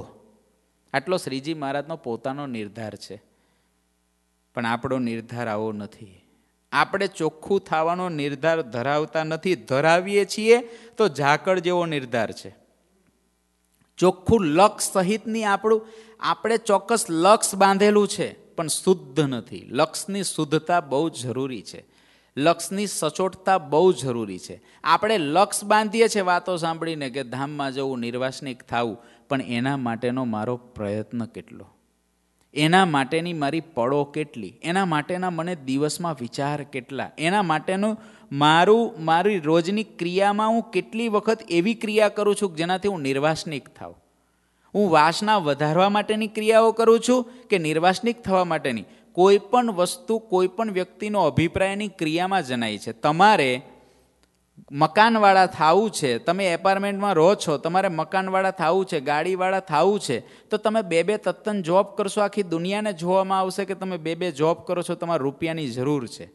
આટલો શ્રીજી મહારાજનો પોતાનો નિર્ધાર છે પણ આપણો નિર્ધાર આવો નથી આપણે ચોખ્ખું થવાનો નિર્ધાર ધરાવતા નથી ધરાવીએ છીએ તો ઝાકળ જેવો નિર્ધાર છે ચોખ્ખું લક્ષ સહિતની આપણું આપણે ચોક્કસ લક્ષ બાંધેલું છે પણ શુદ્ધ નથી લક્ષની શુદ્ધતા બહુ જરૂરી છે લક્ષની સચોટતા બહુ જરૂરી છે આપણે લક્ષ બાંધીએ છીએ વાતો સાંભળીને કે ધામમાં જવું નિર્વાસનિક થવું પણ એના માટેનો મારો પ્રયત્ન કેટલો એના માટેની મારી પળો કેટલી એના માટેના મને દિવસમાં વિચાર કેટલા એના માટેનું મારું મારી રોજની ક્રિયામાં હું કેટલી વખત એવી ક્રિયા કરું છું જેનાથી હું નિર્વાસનિક થાઉં હું વાસના વધારવા માટેની ક્રિયાઓ કરું છું કે નિર્વાસનિક થવા માટેની કોઈ પણ વસ્તુ કોઈ પણ વ્યક્તિનો અભિપ્રાયની ક્રિયામાં જણાય છે તમારે મકાનવાળા થાવું છે તમે એપાર્ટમેન્ટમાં રહો છો તમારે મકાનવાળા થાવું છે ગાડીવાળા થાવું છે તો તમે બે બે તત્તન જોબ કરશો આખી દુનિયાને જોવામાં આવશે કે તમે બે બે જોબ કરો છો તમારા રૂપિયાની જરૂર છે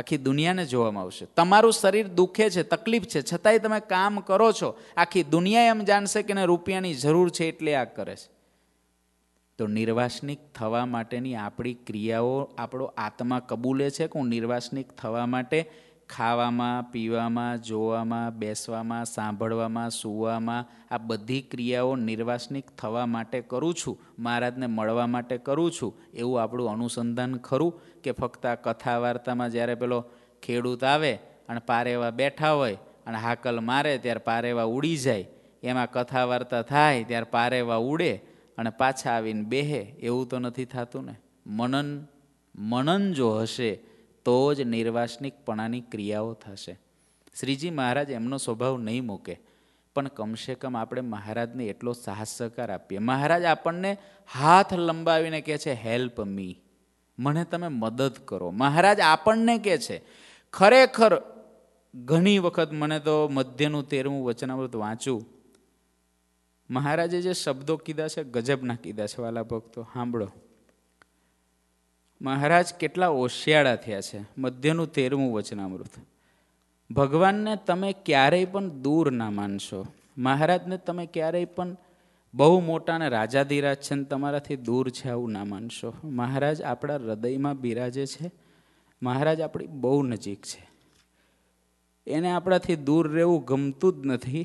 આખી દુનિયાને જોવામાં આવશે તમારું શરીર દુઃખે છે તકલીફ છે છતાંય તમે કામ કરો છો આખી દુનિયા એમ જાણશે કે એને રૂપિયાની જરૂર છે એટલે આ કરે છે તો નિર્વાસનિક થવા માટેની આપણી ક્રિયાઓ આપણો આત્મા કબૂલે છે કે હું નિર્વાસનિક થવા માટે ખાવામાં પીવામાં જોવામાં બેસવામાં સાંભળવામાં સૂવામાં આ બધી ક્રિયાઓ નિર્વાસનિક થવા માટે કરું છું મહારાજને મળવા માટે કરું છું એવું આપણું અનુસંધાન ખરું કે ફક્ત આ કથા વાર્તામાં જ્યારે પેલો ખેડૂત આવે અને પારેવા બેઠા હોય અને હાકલ મારે ત્યારે પારેવા ઉડી જાય એમાં કથા વાર્તા થાય ત્યારે પારેવા ઉડે અને પાછા આવીને બેહે એવું તો નથી થતું ને મનન મનન જો હશે તો જ નિર્વાસનિકપણાની ક્રિયાઓ થશે શ્રીજી મહારાજ એમનો સ્વભાવ નહીં મૂકે પણ કમસે કમ આપણે મહારાજને એટલો સાહસ સહકાર આપીએ મહારાજ આપણને હાથ લંબાવીને કહે છે હેલ્પ મી મને તમે મદદ કરો મહારાજ આપણને કહે છે ખરેખર ઘણી વખત મને તો મધ્યનું તેરમું વચનાવૃત વાંચું મહારાજે જે શબ્દો કીધા છે ગજબના કીધા છે વાલા ભક્તો સાંભળો મહારાજ કેટલા ઓશિયાળા થયા છે મધ્યનું તેરમું વચનામૃત ભગવાનને તમે ક્યારેય પણ દૂર ના માનશો મહારાજને તમે ક્યારેય પણ બહુ મોટાને રાજાધિરાજ છે ને તમારાથી દૂર છે આવું ના માનશો મહારાજ આપણા હૃદયમાં બિરાજે છે મહારાજ આપણી બહુ નજીક છે એને આપણાથી દૂર રહેવું ગમતું જ નથી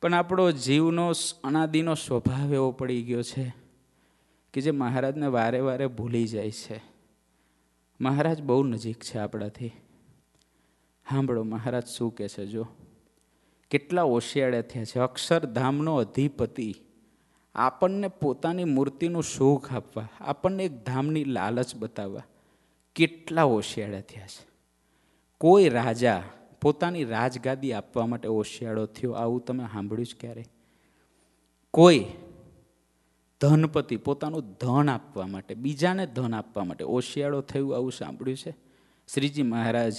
પણ આપણો જીવનો અનાદિનો સ્વભાવ એવો પડી ગયો છે કે જે મહારાજને વારે વારે ભૂલી જાય છે મહારાજ બહુ નજીક છે આપણાથી સાંભળો મહારાજ શું કહે છે જો કેટલા ઓશિયાળે થયા છે અક્ષરધામનો અધિપતિ આપણને પોતાની મૂર્તિનું સુખ આપવા આપણને એક ધામની લાલચ બતાવવા કેટલા ઓશિયાળે થયા છે કોઈ રાજા પોતાની રાજગાદી આપવા માટે ઓશિયાળો થયો આવું તમે સાંભળ્યું જ ક્યારે કોઈ ધનપતિ પોતાનું ધન આપવા માટે બીજાને ધન આપવા માટે ઓશિયાળો થયું આવું સાંભળ્યું છે શ્રીજી મહારાજ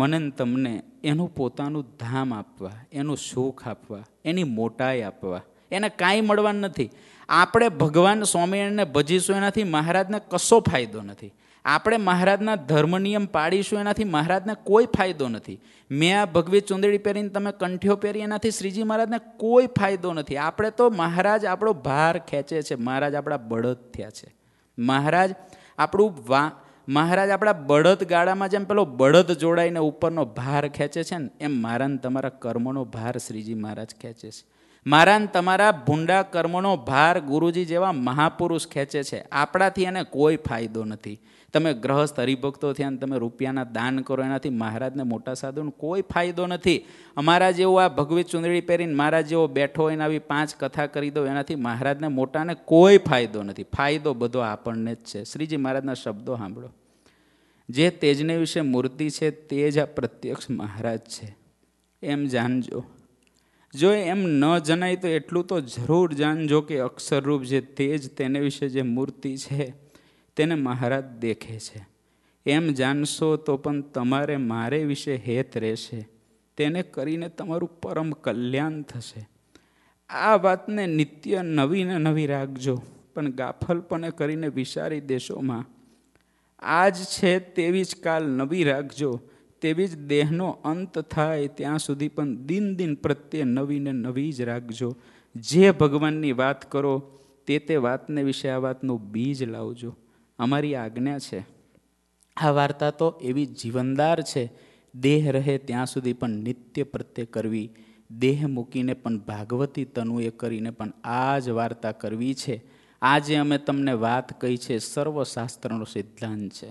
મને તમને એનું પોતાનું ધામ આપવા એનું સુખ આપવા એની મોટાઈ આપવા એને કાંઈ મળવાનું નથી આપણે ભગવાન સ્વામિનારાયણને ભજીશું એનાથી મહારાજને કશો ફાયદો નથી આપણે મહારાજના ધર્મ નિયમ પાડીશું એનાથી મહારાજને કોઈ ફાયદો નથી મેં આ ભગવી ચુંદડી પહેરીને તમે કંઠ્યો પહેરી એનાથી શ્રીજી મહારાજને કોઈ ફાયદો નથી આપણે તો મહારાજ આપણો ભાર ખેંચે છે મહારાજ આપણા બળદ થયા છે મહારાજ આપણું વા મહારાજ આપણા બળદ ગાળામાં જેમ પેલો બળદ જોડાઈને ઉપરનો ભાર ખેંચે છે ને એમ મારાને તમારા કર્મનો ભાર શ્રીજી મહારાજ ખેંચે છે મારાને તમારા ભૂંડા કર્મનો ભાર ગુરુજી જેવા મહાપુરુષ ખેંચે છે આપણાથી એને કોઈ ફાયદો નથી તમે ગ્રહસ્થ હરિભક્તો થયા ને તમે રૂપિયાના દાન કરો એનાથી મહારાજને મોટા સાધુનો કોઈ ફાયદો નથી અમારા જેવો આ ભગવી ચુંદડી પહેરીને મારા જેવો બેઠો એને આવી પાંચ કથા કરી દો એનાથી મહારાજને મોટાને કોઈ ફાયદો નથી ફાયદો બધો આપણને જ છે શ્રીજી મહારાજના શબ્દો સાંભળો જે તેજને વિશે મૂર્તિ છે તે જ આ પ્રત્યક્ષ મહારાજ છે એમ જાણજો જો એમ ન જણાય તો એટલું તો જરૂર જાણજો કે અક્ષરરૂપ જે તેજ તેને વિશે જે મૂર્તિ છે તેને મહારાજ દેખે છે એમ જાણશો તો પણ તમારે મારે વિશે હેત રહેશે તેને કરીને તમારું પરમ કલ્યાણ થશે આ વાતને નિત્ય નવી ને નવી રાખજો પણ ગાફલપણે કરીને વિચારી દેશોમાં આજ છે તેવી જ કાલ નવી રાખજો તેવી જ દેહનો અંત થાય ત્યાં સુધી પણ દિન દિન પ્રત્યે નવી ને નવી જ રાખજો જે ભગવાનની વાત કરો તે તે વાતને વિશે આ વાતનું બીજ લાવજો અમારી આજ્ઞા છે આ વાર્તા તો એવી જીવનદાર છે દેહ રહે ત્યાં સુધી પણ નિત્ય પ્રત્યે કરવી દેહ મૂકીને પણ ભાગવતી તનુએ કરીને પણ આ જ વાર્તા કરવી છે આજે અમે તમને વાત કહી છે સર્વશાસ્ત્રનો સિદ્ધાંત છે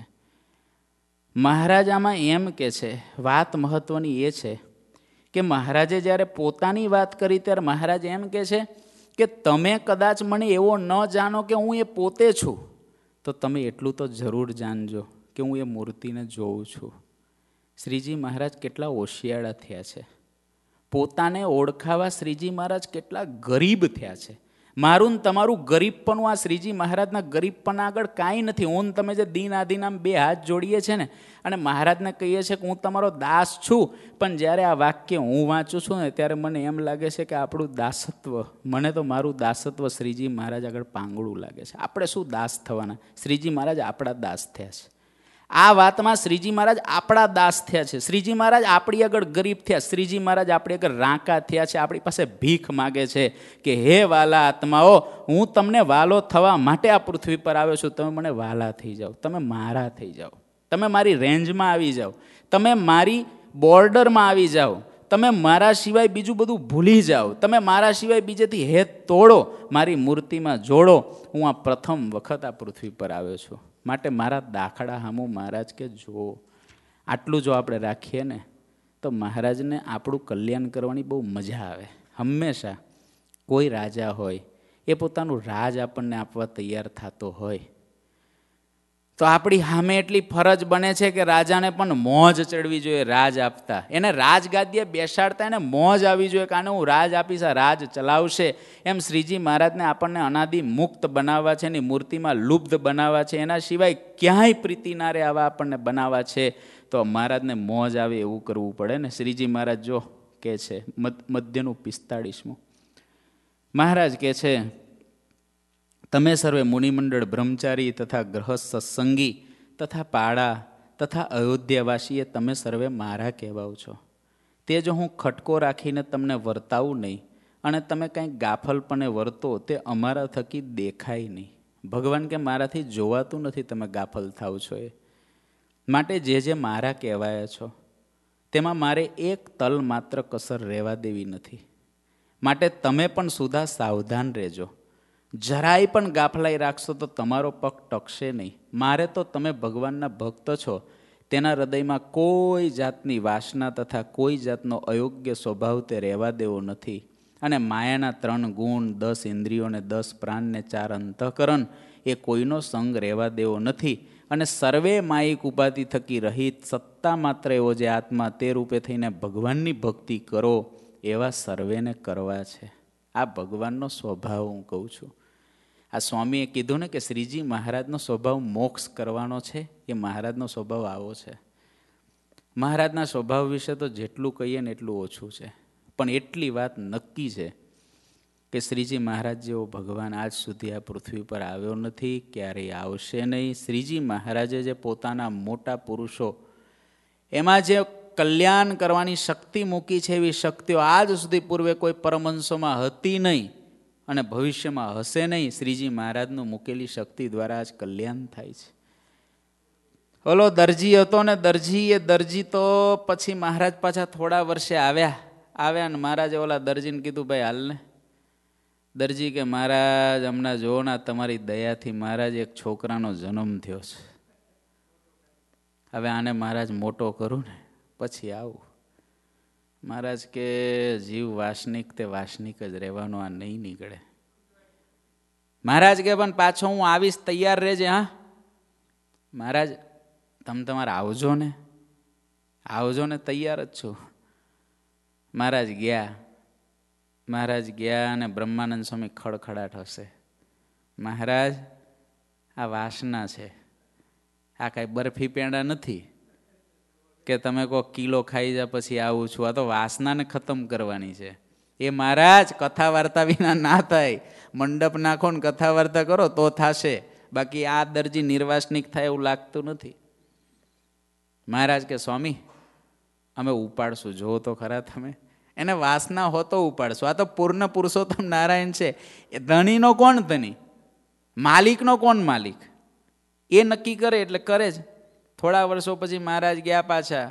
મહારાજામાં એમ કે છે વાત મહત્વની એ છે કે મહારાજે જ્યારે પોતાની વાત કરી ત્યારે મહારાજ એમ કે છે કે તમે કદાચ મને એવો ન જાણો કે હું એ પોતે છું તો તમે એટલું તો જરૂર જાણજો કે હું એ મૂર્તિને જોઉં છું શ્રીજી મહારાજ કેટલા હોશિયાળા થયા છે પોતાને ઓળખાવા શ્રીજી મહારાજ કેટલા ગરીબ થયા છે મારું તમારું ગરીબપણું આ શ્રીજી મહારાજના ગરીબપણા આગળ કાંઈ નથી ઓન તમે જે દિન આદિન બે હાથ જોડીએ છે ને અને મહારાજને કહીએ છીએ કે હું તમારો દાસ છું પણ જ્યારે આ વાક્ય હું વાંચું છું ને ત્યારે મને એમ લાગે છે કે આપણું દાસત્વ મને તો મારું દાસત્વ શ્રીજી મહારાજ આગળ પાંગળું લાગે છે આપણે શું દાસ થવાના શ્રીજી મહારાજ આપણા દાસ થયા છે આ વાતમાં શ્રીજી મહારાજ આપણા દાસ થયા છે શ્રીજી મહારાજ આપણી આગળ ગરીબ થયા શ્રીજી મહારાજ આપણી આગળ રાંકા થયા છે આપણી પાસે ભીખ માગે છે કે હે વાલા આત્માઓ હું તમને વાલો થવા માટે આ પૃથ્વી પર આવ્યો છું તમે મને વાલા થઈ જાઓ તમે મારા થઈ જાઓ તમે મારી રેન્જમાં આવી જાઓ તમે મારી બોર્ડરમાં આવી જાઓ તમે મારા સિવાય બીજું બધું ભૂલી જાઓ તમે મારા સિવાય બીજેથી હેત તોડો મારી મૂર્તિમાં જોડો હું આ પ્રથમ વખત આ પૃથ્વી પર આવ્યો છું માટે મારા દાખલા હામું મહારાજ કે જો આટલું જો આપણે રાખીએ ને તો મહારાજને આપણું કલ્યાણ કરવાની બહુ મજા આવે હંમેશા કોઈ રાજા હોય એ પોતાનું રાજ આપણને આપવા તૈયાર થતો હોય તો આપણી સામે એટલી ફરજ બને છે કે રાજાને પણ મોજ ચડવી જોઈએ રાજ આપતા એને રાજગાદ્ય બેસાડતા એને મોજ આવી જોઈએ કાને હું રાજ આપીશ આ રાજ ચલાવશે એમ શ્રીજી મહારાજને આપણને અનાદિ મુક્ત બનાવવા છે એની મૂર્તિમાં લુપ્ત બનાવવા છે એના સિવાય ક્યાંય પ્રીતિ ના આવા આપણને બનાવવા છે તો મહારાજને મોજ આવે એવું કરવું પડે ને શ્રીજી મહારાજ જો કે છે મધ્યનું પિસ્તાળીસમું મહારાજ કહે છે તમે સર્વે મુનિમંડળ બ્રહ્મચારી તથા ગ્રહ સત્સંગી તથા પાડા તથા અયોધ્યાવાસીએ તમે સર્વે મારા કહેવાઓ છો તે જો હું ખટકો રાખીને તમને વર્તાવું નહીં અને તમે કાંઈ ગાફલપણે વર્તો તે અમારા થકી દેખાય નહીં ભગવાન કે મારાથી જોવાતું નથી તમે ગાફલ થાવ છો એ માટે જે જે મારા કહેવાયા છો તેમાં મારે એક તલ માત્ર કસર રહેવા દેવી નથી માટે તમે પણ સુધા સાવધાન રહેજો જરાય પણ ગાફલાઈ રાખશો તો તમારો પગ ટકશે નહીં મારે તો તમે ભગવાનના ભક્ત છો તેના હૃદયમાં કોઈ જાતની વાસના તથા કોઈ જાતનો અયોગ્ય સ્વભાવ તે રહેવા દેવો નથી અને માયાના ત્રણ ગુણ દસ ઇન્દ્રિયોને દસ પ્રાણને ચાર અંતઃકરણ એ કોઈનો સંગ રહેવા દેવો નથી અને સર્વે માયિક ઉપાધિ થકી રહિત સત્તા માત્ર એવો જે આત્મા તે રૂપે થઈને ભગવાનની ભક્તિ કરો એવા સર્વેને કરવા છે આ ભગવાનનો સ્વભાવ હું કહું છું આ સ્વામીએ કીધું ને કે શ્રીજી મહારાજનો સ્વભાવ મોક્ષ કરવાનો છે એ મહારાજનો સ્વભાવ આવો છે મહારાજના સ્વભાવ વિશે તો જેટલું કહીએ ને એટલું ઓછું છે પણ એટલી વાત નક્કી છે કે શ્રીજી મહારાજ જેવો ભગવાન આજ સુધી આ પૃથ્વી પર આવ્યો નથી ક્યારેય આવશે નહીં શ્રીજી મહારાજે જે પોતાના મોટા પુરુષો એમાં જે કલ્યાણ કરવાની શક્તિ મૂકી છે એવી શક્તિઓ આજ સુધી પૂર્વે કોઈ પરમહંસોમાં હતી નહીં અને ભવિષ્યમાં હશે નહીં શ્રીજી મહારાજનું મૂકેલી શક્તિ દ્વારા જ કલ્યાણ થાય છે ઓલો દરજી હતો ને દરજી એ દરજી તો પછી મહારાજ પાછા થોડા વર્ષે આવ્યા આવ્યા ને મહારાજે ઓલા દરજીને કીધું ભાઈ હાલને દરજી કે મહારાજ હમણાં જુઓ ના તમારી દયાથી મહારાજ એક છોકરાનો જન્મ થયો છે હવે આને મહારાજ મોટો કરું ને પછી આવું મહારાજ કે જીવ વાસનિક તે વાસનિક જ રહેવાનું આ નહીં નીકળે મહારાજ કે પણ પાછો હું આવીશ તૈયાર રહેજે હા મહારાજ તમે તમારે આવજો ને આવજો ને તૈયાર જ છું મહારાજ ગયા મહારાજ ગયા અને બ્રહ્માનંદ સ્વામી ખડખડાટ હશે મહારાજ આ વાસના છે આ કાંઈ બરફી પેંડા નથી કે તમે કોઈ કિલો ખાઈ જા પછી આવું છું આ તો વાસનાને ખતમ કરવાની છે એ મહારાજ કથા વાર્તા વિના ના થાય મંડપ નાખો ને કથા વાર્તા કરો તો થશે બાકી આ દરજી નિર્વાસનિક થાય એવું લાગતું નથી મહારાજ કે સ્વામી અમે ઉપાડશું જોવો તો ખરા તમે એને વાસના હો તો ઉપાડશું આ તો પૂર્ણ પુરુષોત્તમ નારાયણ છે એ ધણીનો કોણ ધણી માલિકનો કોણ માલિક એ નક્કી કરે એટલે કરે જ થોડા વર્ષો પછી મહારાજ ગયા પાછા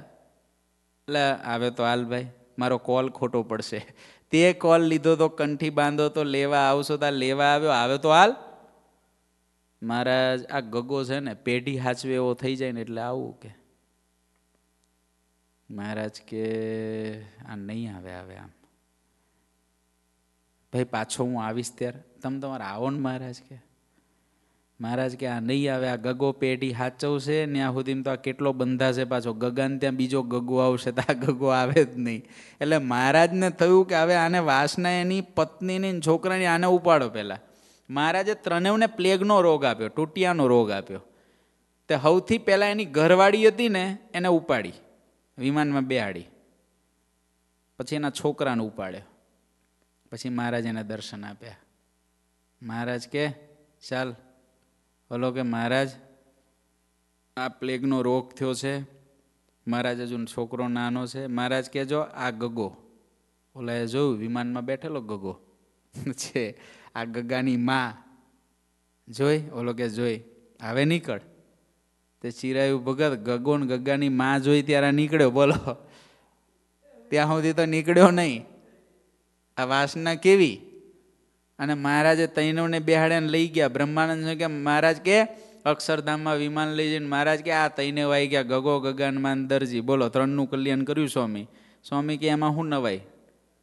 એટલે આવે તો હાલ ભાઈ મારો કોલ ખોટો પડશે તે કોલ લીધો તો કંઠી બાંધો તો લેવા આવશો તો લેવા આવ્યો આવે તો હાલ મહારાજ આ ગગો છે ને પેઢી હાચવે એવો થઈ જાય ને એટલે આવું કે મહારાજ કે આ નહીં આવે આવે આમ ભાઈ પાછો હું આવીશ ત્યારે તમે તમારે આવો ને મહારાજ કે મહારાજ કે આ નહીં આવે આ ગગો પેઢી હાચવશે ત્યાં સુધી તો આ કેટલો બંધાશે પાછો ગગન ત્યાં બીજો ગગો આવશે તો આ ગગો આવે જ નહીં એટલે મહારાજને થયું કે હવે આને વાસના એની પત્નીની છોકરાની આને ઉપાડો પહેલાં મહારાજે ત્રણેવને પ્લેગનો રોગ આપ્યો ટૂટિયાનો રોગ આપ્યો તે સૌથી પહેલાં એની ઘરવાળી હતી ને એને ઉપાડી વિમાનમાં બેહાડી પછી એના છોકરાને ઉપાડ્યો પછી મહારાજ એને દર્શન આપ્યા મહારાજ કે ચાલ ભલો કે મહારાજ આ પ્લેગનો રોગ થયો છે મહારાજ હજુ છોકરો નાનો છે મહારાજ કહેજો આ ગગો ઓલા એ જોયું વિમાનમાં બેઠેલો ગગો છે આ ગગાની માં જોઈ ઓલો કે જોઈ હવે નીકળ તે ચિરાયું ભગત ગગો ને ગગાની માં જોઈ ત્યારે નીકળ્યો બોલો ત્યાં સુધી તો નીકળ્યો નહીં આ વાસના કેવી અને મહારાજે તૈનવને બેહાડ્યાને લઈ ગયા બ્રહ્માનંદ કે મહારાજ કે અક્ષરધામમાં વિમાન લઈ જઈને મહારાજ કે આ તૈને વાઈ ગયા ગગો ગગનમાન દરજી બોલો ત્રણનું કલ્યાણ કર્યું સ્વામી સ્વામી કે એમાં શું નવાય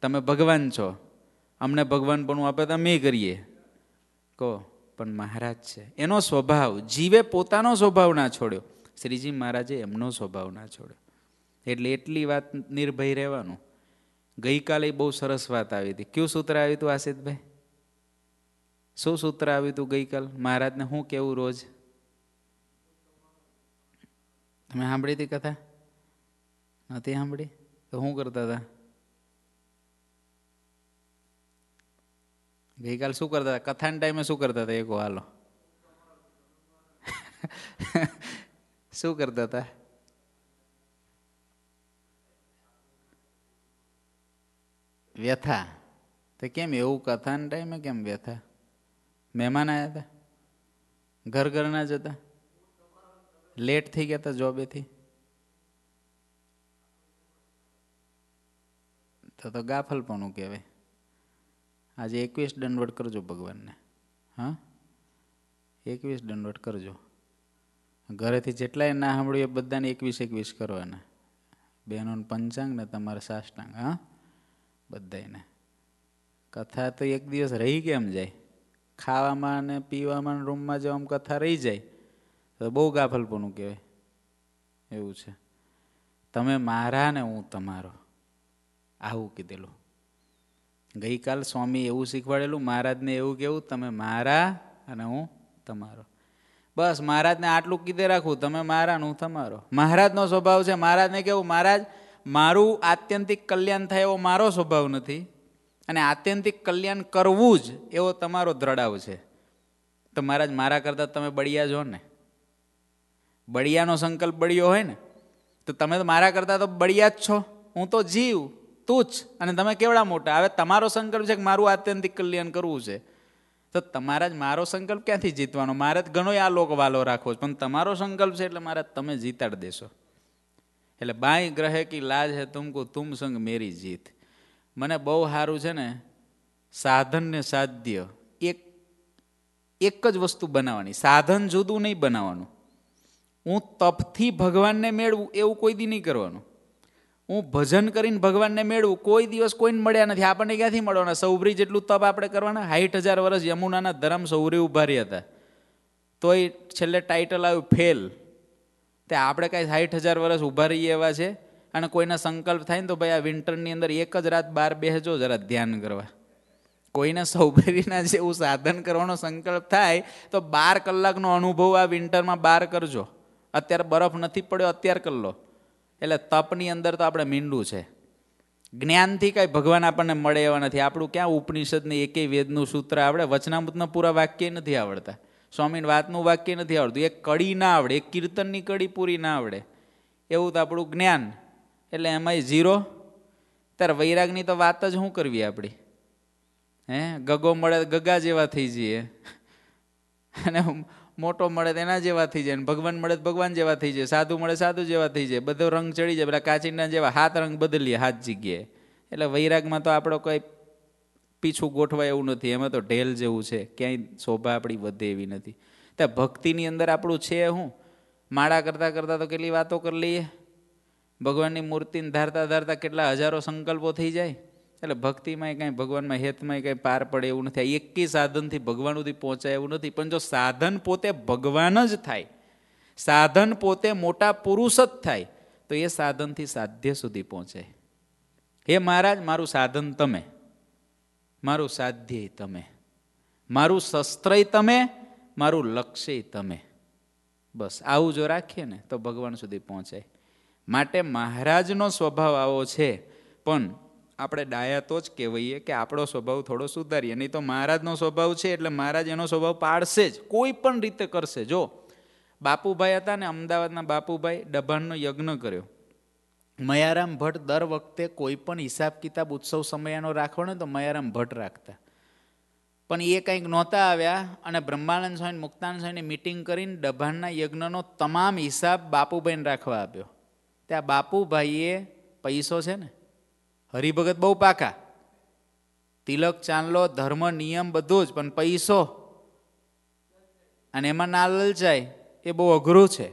તમે ભગવાન છો અમને ભગવાન પણ આપે તમે કરીએ કહો પણ મહારાજ છે એનો સ્વભાવ જીવે પોતાનો સ્વભાવ ના છોડ્યો શ્રીજી મહારાજે એમનો સ્વભાવ ના છોડ્યો એટલે એટલી વાત નિર્ભય રહેવાનું ગઈકાલે બહુ સરસ વાત આવી હતી કયું સૂત્ર આવ્યું હતું આસિતભાઈ શું સૂત્ર આવ્યું હતું ગઈકાલ મહારાજને શું કેવું રોજ તમે સાંભળી હતી કથા નથી સાંભળી તો શું કરતા હતા ગઈકાલ શું કરતા હતા કથાના ટાઈમે શું કરતા હતા એક હાલો શું કરતા હતા વ્યથા તો કેમ એવું કથાના ટાઈમે કેમ વ્યથા મહેમાન આવ્યા હતા ઘર ઘરના જ હતા લેટ થઈ ગયા હતા જોબેથી તો તો ગાફલ ગાફલપણું કહેવાય આજે એકવીસ દંડવટ કરજો ભગવાનને હા એકવીસ દંડવટ કરજો ઘરેથી જેટલાય ના સાંભળ્યું એ બધાને એકવીસ એકવીસ કરવાના બહેનોને પંચાંગ ને તમારા સાષ્ટાંગ હા બધાને કથા તો એક દિવસ રહી કેમ જાય ખાવામાં અને પીવામાં ને રૂમમાં જવામાં કથા રહી જાય તો બહુ ગાફલપણું કહેવાય એવું છે તમે મારા ને હું તમારો આવું કીધેલું ગઈકાલ સ્વામી એવું શીખવાડેલું મહારાજને એવું કેવું તમે મારા અને હું તમારો બસ મહારાજને આટલું કીધે રાખવું તમે મારા હું તમારો મહારાજનો સ્વભાવ છે મહારાજને કેવું મહારાજ મારું આત્યંતિક કલ્યાણ થાય એવો મારો સ્વભાવ નથી અને આત્યંતિક કલ્યાણ કરવું જ એવો તમારો દ્રઢાવ છે તો મહારાજ મારા કરતાં તમે બળિયા છો ને બળિયાનો સંકલ્પ બળિયો હોય ને તો તમે તો મારા કરતાં તો બળિયા જ છો હું તો જીવ તું જ અને તમે કેવડા મોટા હવે તમારો સંકલ્પ છે કે મારું આત્યંતિક કલ્યાણ કરવું છે તો તમારા જ મારો સંકલ્પ ક્યાંથી જીતવાનો મારે જ ઘણો આ લોક વાલો રાખવો પણ તમારો સંકલ્પ છે એટલે મારા તમે જીતાડ દેશો એટલે બાઈ ગ્રહે કી લાજ હે તુમકો તુમ સંગ મેરી જીત મને બહુ સારું છે ને સાધનને સાધ્ય એક એક જ વસ્તુ બનાવવાની સાધન જુદું નહીં બનાવવાનું હું તપથી ભગવાનને મેળવું એવું કોઈ દી નહીં કરવાનું હું ભજન કરીને ભગવાનને મેળવું કોઈ દિવસ કોઈને મળ્યા નથી આપણને ક્યાંથી મળવાના સૌભરી જેટલું તપ આપણે કરવાના સાઠ હજાર વર્ષ યમુનાના ધરમ સૌરી ઉભા રહ્યા હતા તોય છેલ્લે ટાઇટલ આવ્યું ફેલ તે આપણે કાંઈ સાઠ હજાર વર્ષ ઊભા રહીએ એવા છે અને કોઈને સંકલ્પ થાય ને તો ભાઈ આ વિન્ટરની અંદર એક જ રાત બાર બેસજો જરા ધ્યાન કરવા કોઈને સૌભરીના જેવું સાધન કરવાનો સંકલ્પ થાય તો બાર કલાકનો અનુભવ આ વિન્ટરમાં બાર કરજો અત્યારે બરફ નથી પડ્યો અત્યારે કરી એટલે તપની અંદર તો આપણે મીંડું છે જ્ઞાનથી કાંઈ ભગવાન આપણને મળે એવા નથી આપણું ક્યાં ઉપનિષદને એકેય વેદનું સૂત્ર આવડે વચનામૃતના પૂરા વાક્ય નથી આવડતા સ્વામીની વાતનું વાક્ય નથી આવડતું એક કડી ના આવડે એક કીર્તનની કડી પૂરી ના આવડે એવું તો આપણું જ્ઞાન એટલે એમાંય ઝીરો ત્યારે વૈરાગની તો વાત જ શું કરવી આપણી હે ગગો મળે ગગા જેવા થઈ જઈએ અને મોટો મળે તેના જેવા થઈ જાય ભગવાન મળે ભગવાન જેવા થઈ જાય સાધુ મળે સાધુ જેવા થઈ જાય બધો રંગ ચડી જાય પેલા કાચીના જેવા હાથ રંગ બદલીએ હાથ જગ્યાએ એટલે વૈરાગમાં તો આપણો કંઈ પીછું ગોઠવાય એવું નથી એમાં તો ઢેલ જેવું છે ક્યાંય શોભા આપણી વધે એવી નથી ત્યાં ભક્તિની અંદર આપણું છે શું માળા કરતાં કરતાં તો કેટલી વાતો કરી લઈએ ભગવાનની મૂર્તિને ધારતા ધારતા કેટલા હજારો સંકલ્પો થઈ જાય એટલે ભક્તિમાંય કાંઈ ભગવાનમાં હેતમાંય કાંઈ પાર પડે એવું નથી આ એકી સાધનથી ભગવાન સુધી પહોંચાય એવું નથી પણ જો સાધન પોતે ભગવાન જ થાય સાધન પોતે મોટા પુરુષ જ થાય તો એ સાધનથી સાધ્ય સુધી પહોંચે હે મહારાજ મારું સાધન તમે મારું સાધ્ય તમે મારું શસ્ત્રય તમે મારું લક્ષ્ય તમે બસ આવું જો રાખીએ ને તો ભગવાન સુધી પહોંચાય માટે મહારાજનો સ્વભાવ આવો છે પણ આપણે ડાયા તો જ કહેવાઈએ કે આપણો સ્વભાવ થોડો સુધારીએ નહીં તો મહારાજનો સ્વભાવ છે એટલે મહારાજ એનો સ્વભાવ પાડશે જ કોઈ પણ રીતે કરશે જો બાપુભાઈ હતા ને અમદાવાદના બાપુભાઈ ડભાણનો યજ્ઞ કર્યો મયારામ ભટ્ટ દર વખતે કોઈ પણ હિસાબ કિતાબ ઉત્સવ સમયનો રાખવો ને તો મયારામ ભટ્ટ રાખતા પણ એ કંઈક નહોતા આવ્યા અને બ્રહ્માનંદ સ્વામી મુક્તાનંદ સ્વામીની મિટિંગ કરીને ડભાણના યજ્ઞનો તમામ હિસાબ બાપુભાઈને રાખવા આપ્યો ત્યાં બાપુભાઈએ પૈસો છે ને હરિભગત બહુ પાકા તિલક ચાંદલો ધર્મ નિયમ બધું જ પણ પૈસો અને એમાં ના લલચાય એ બહુ અઘરું છે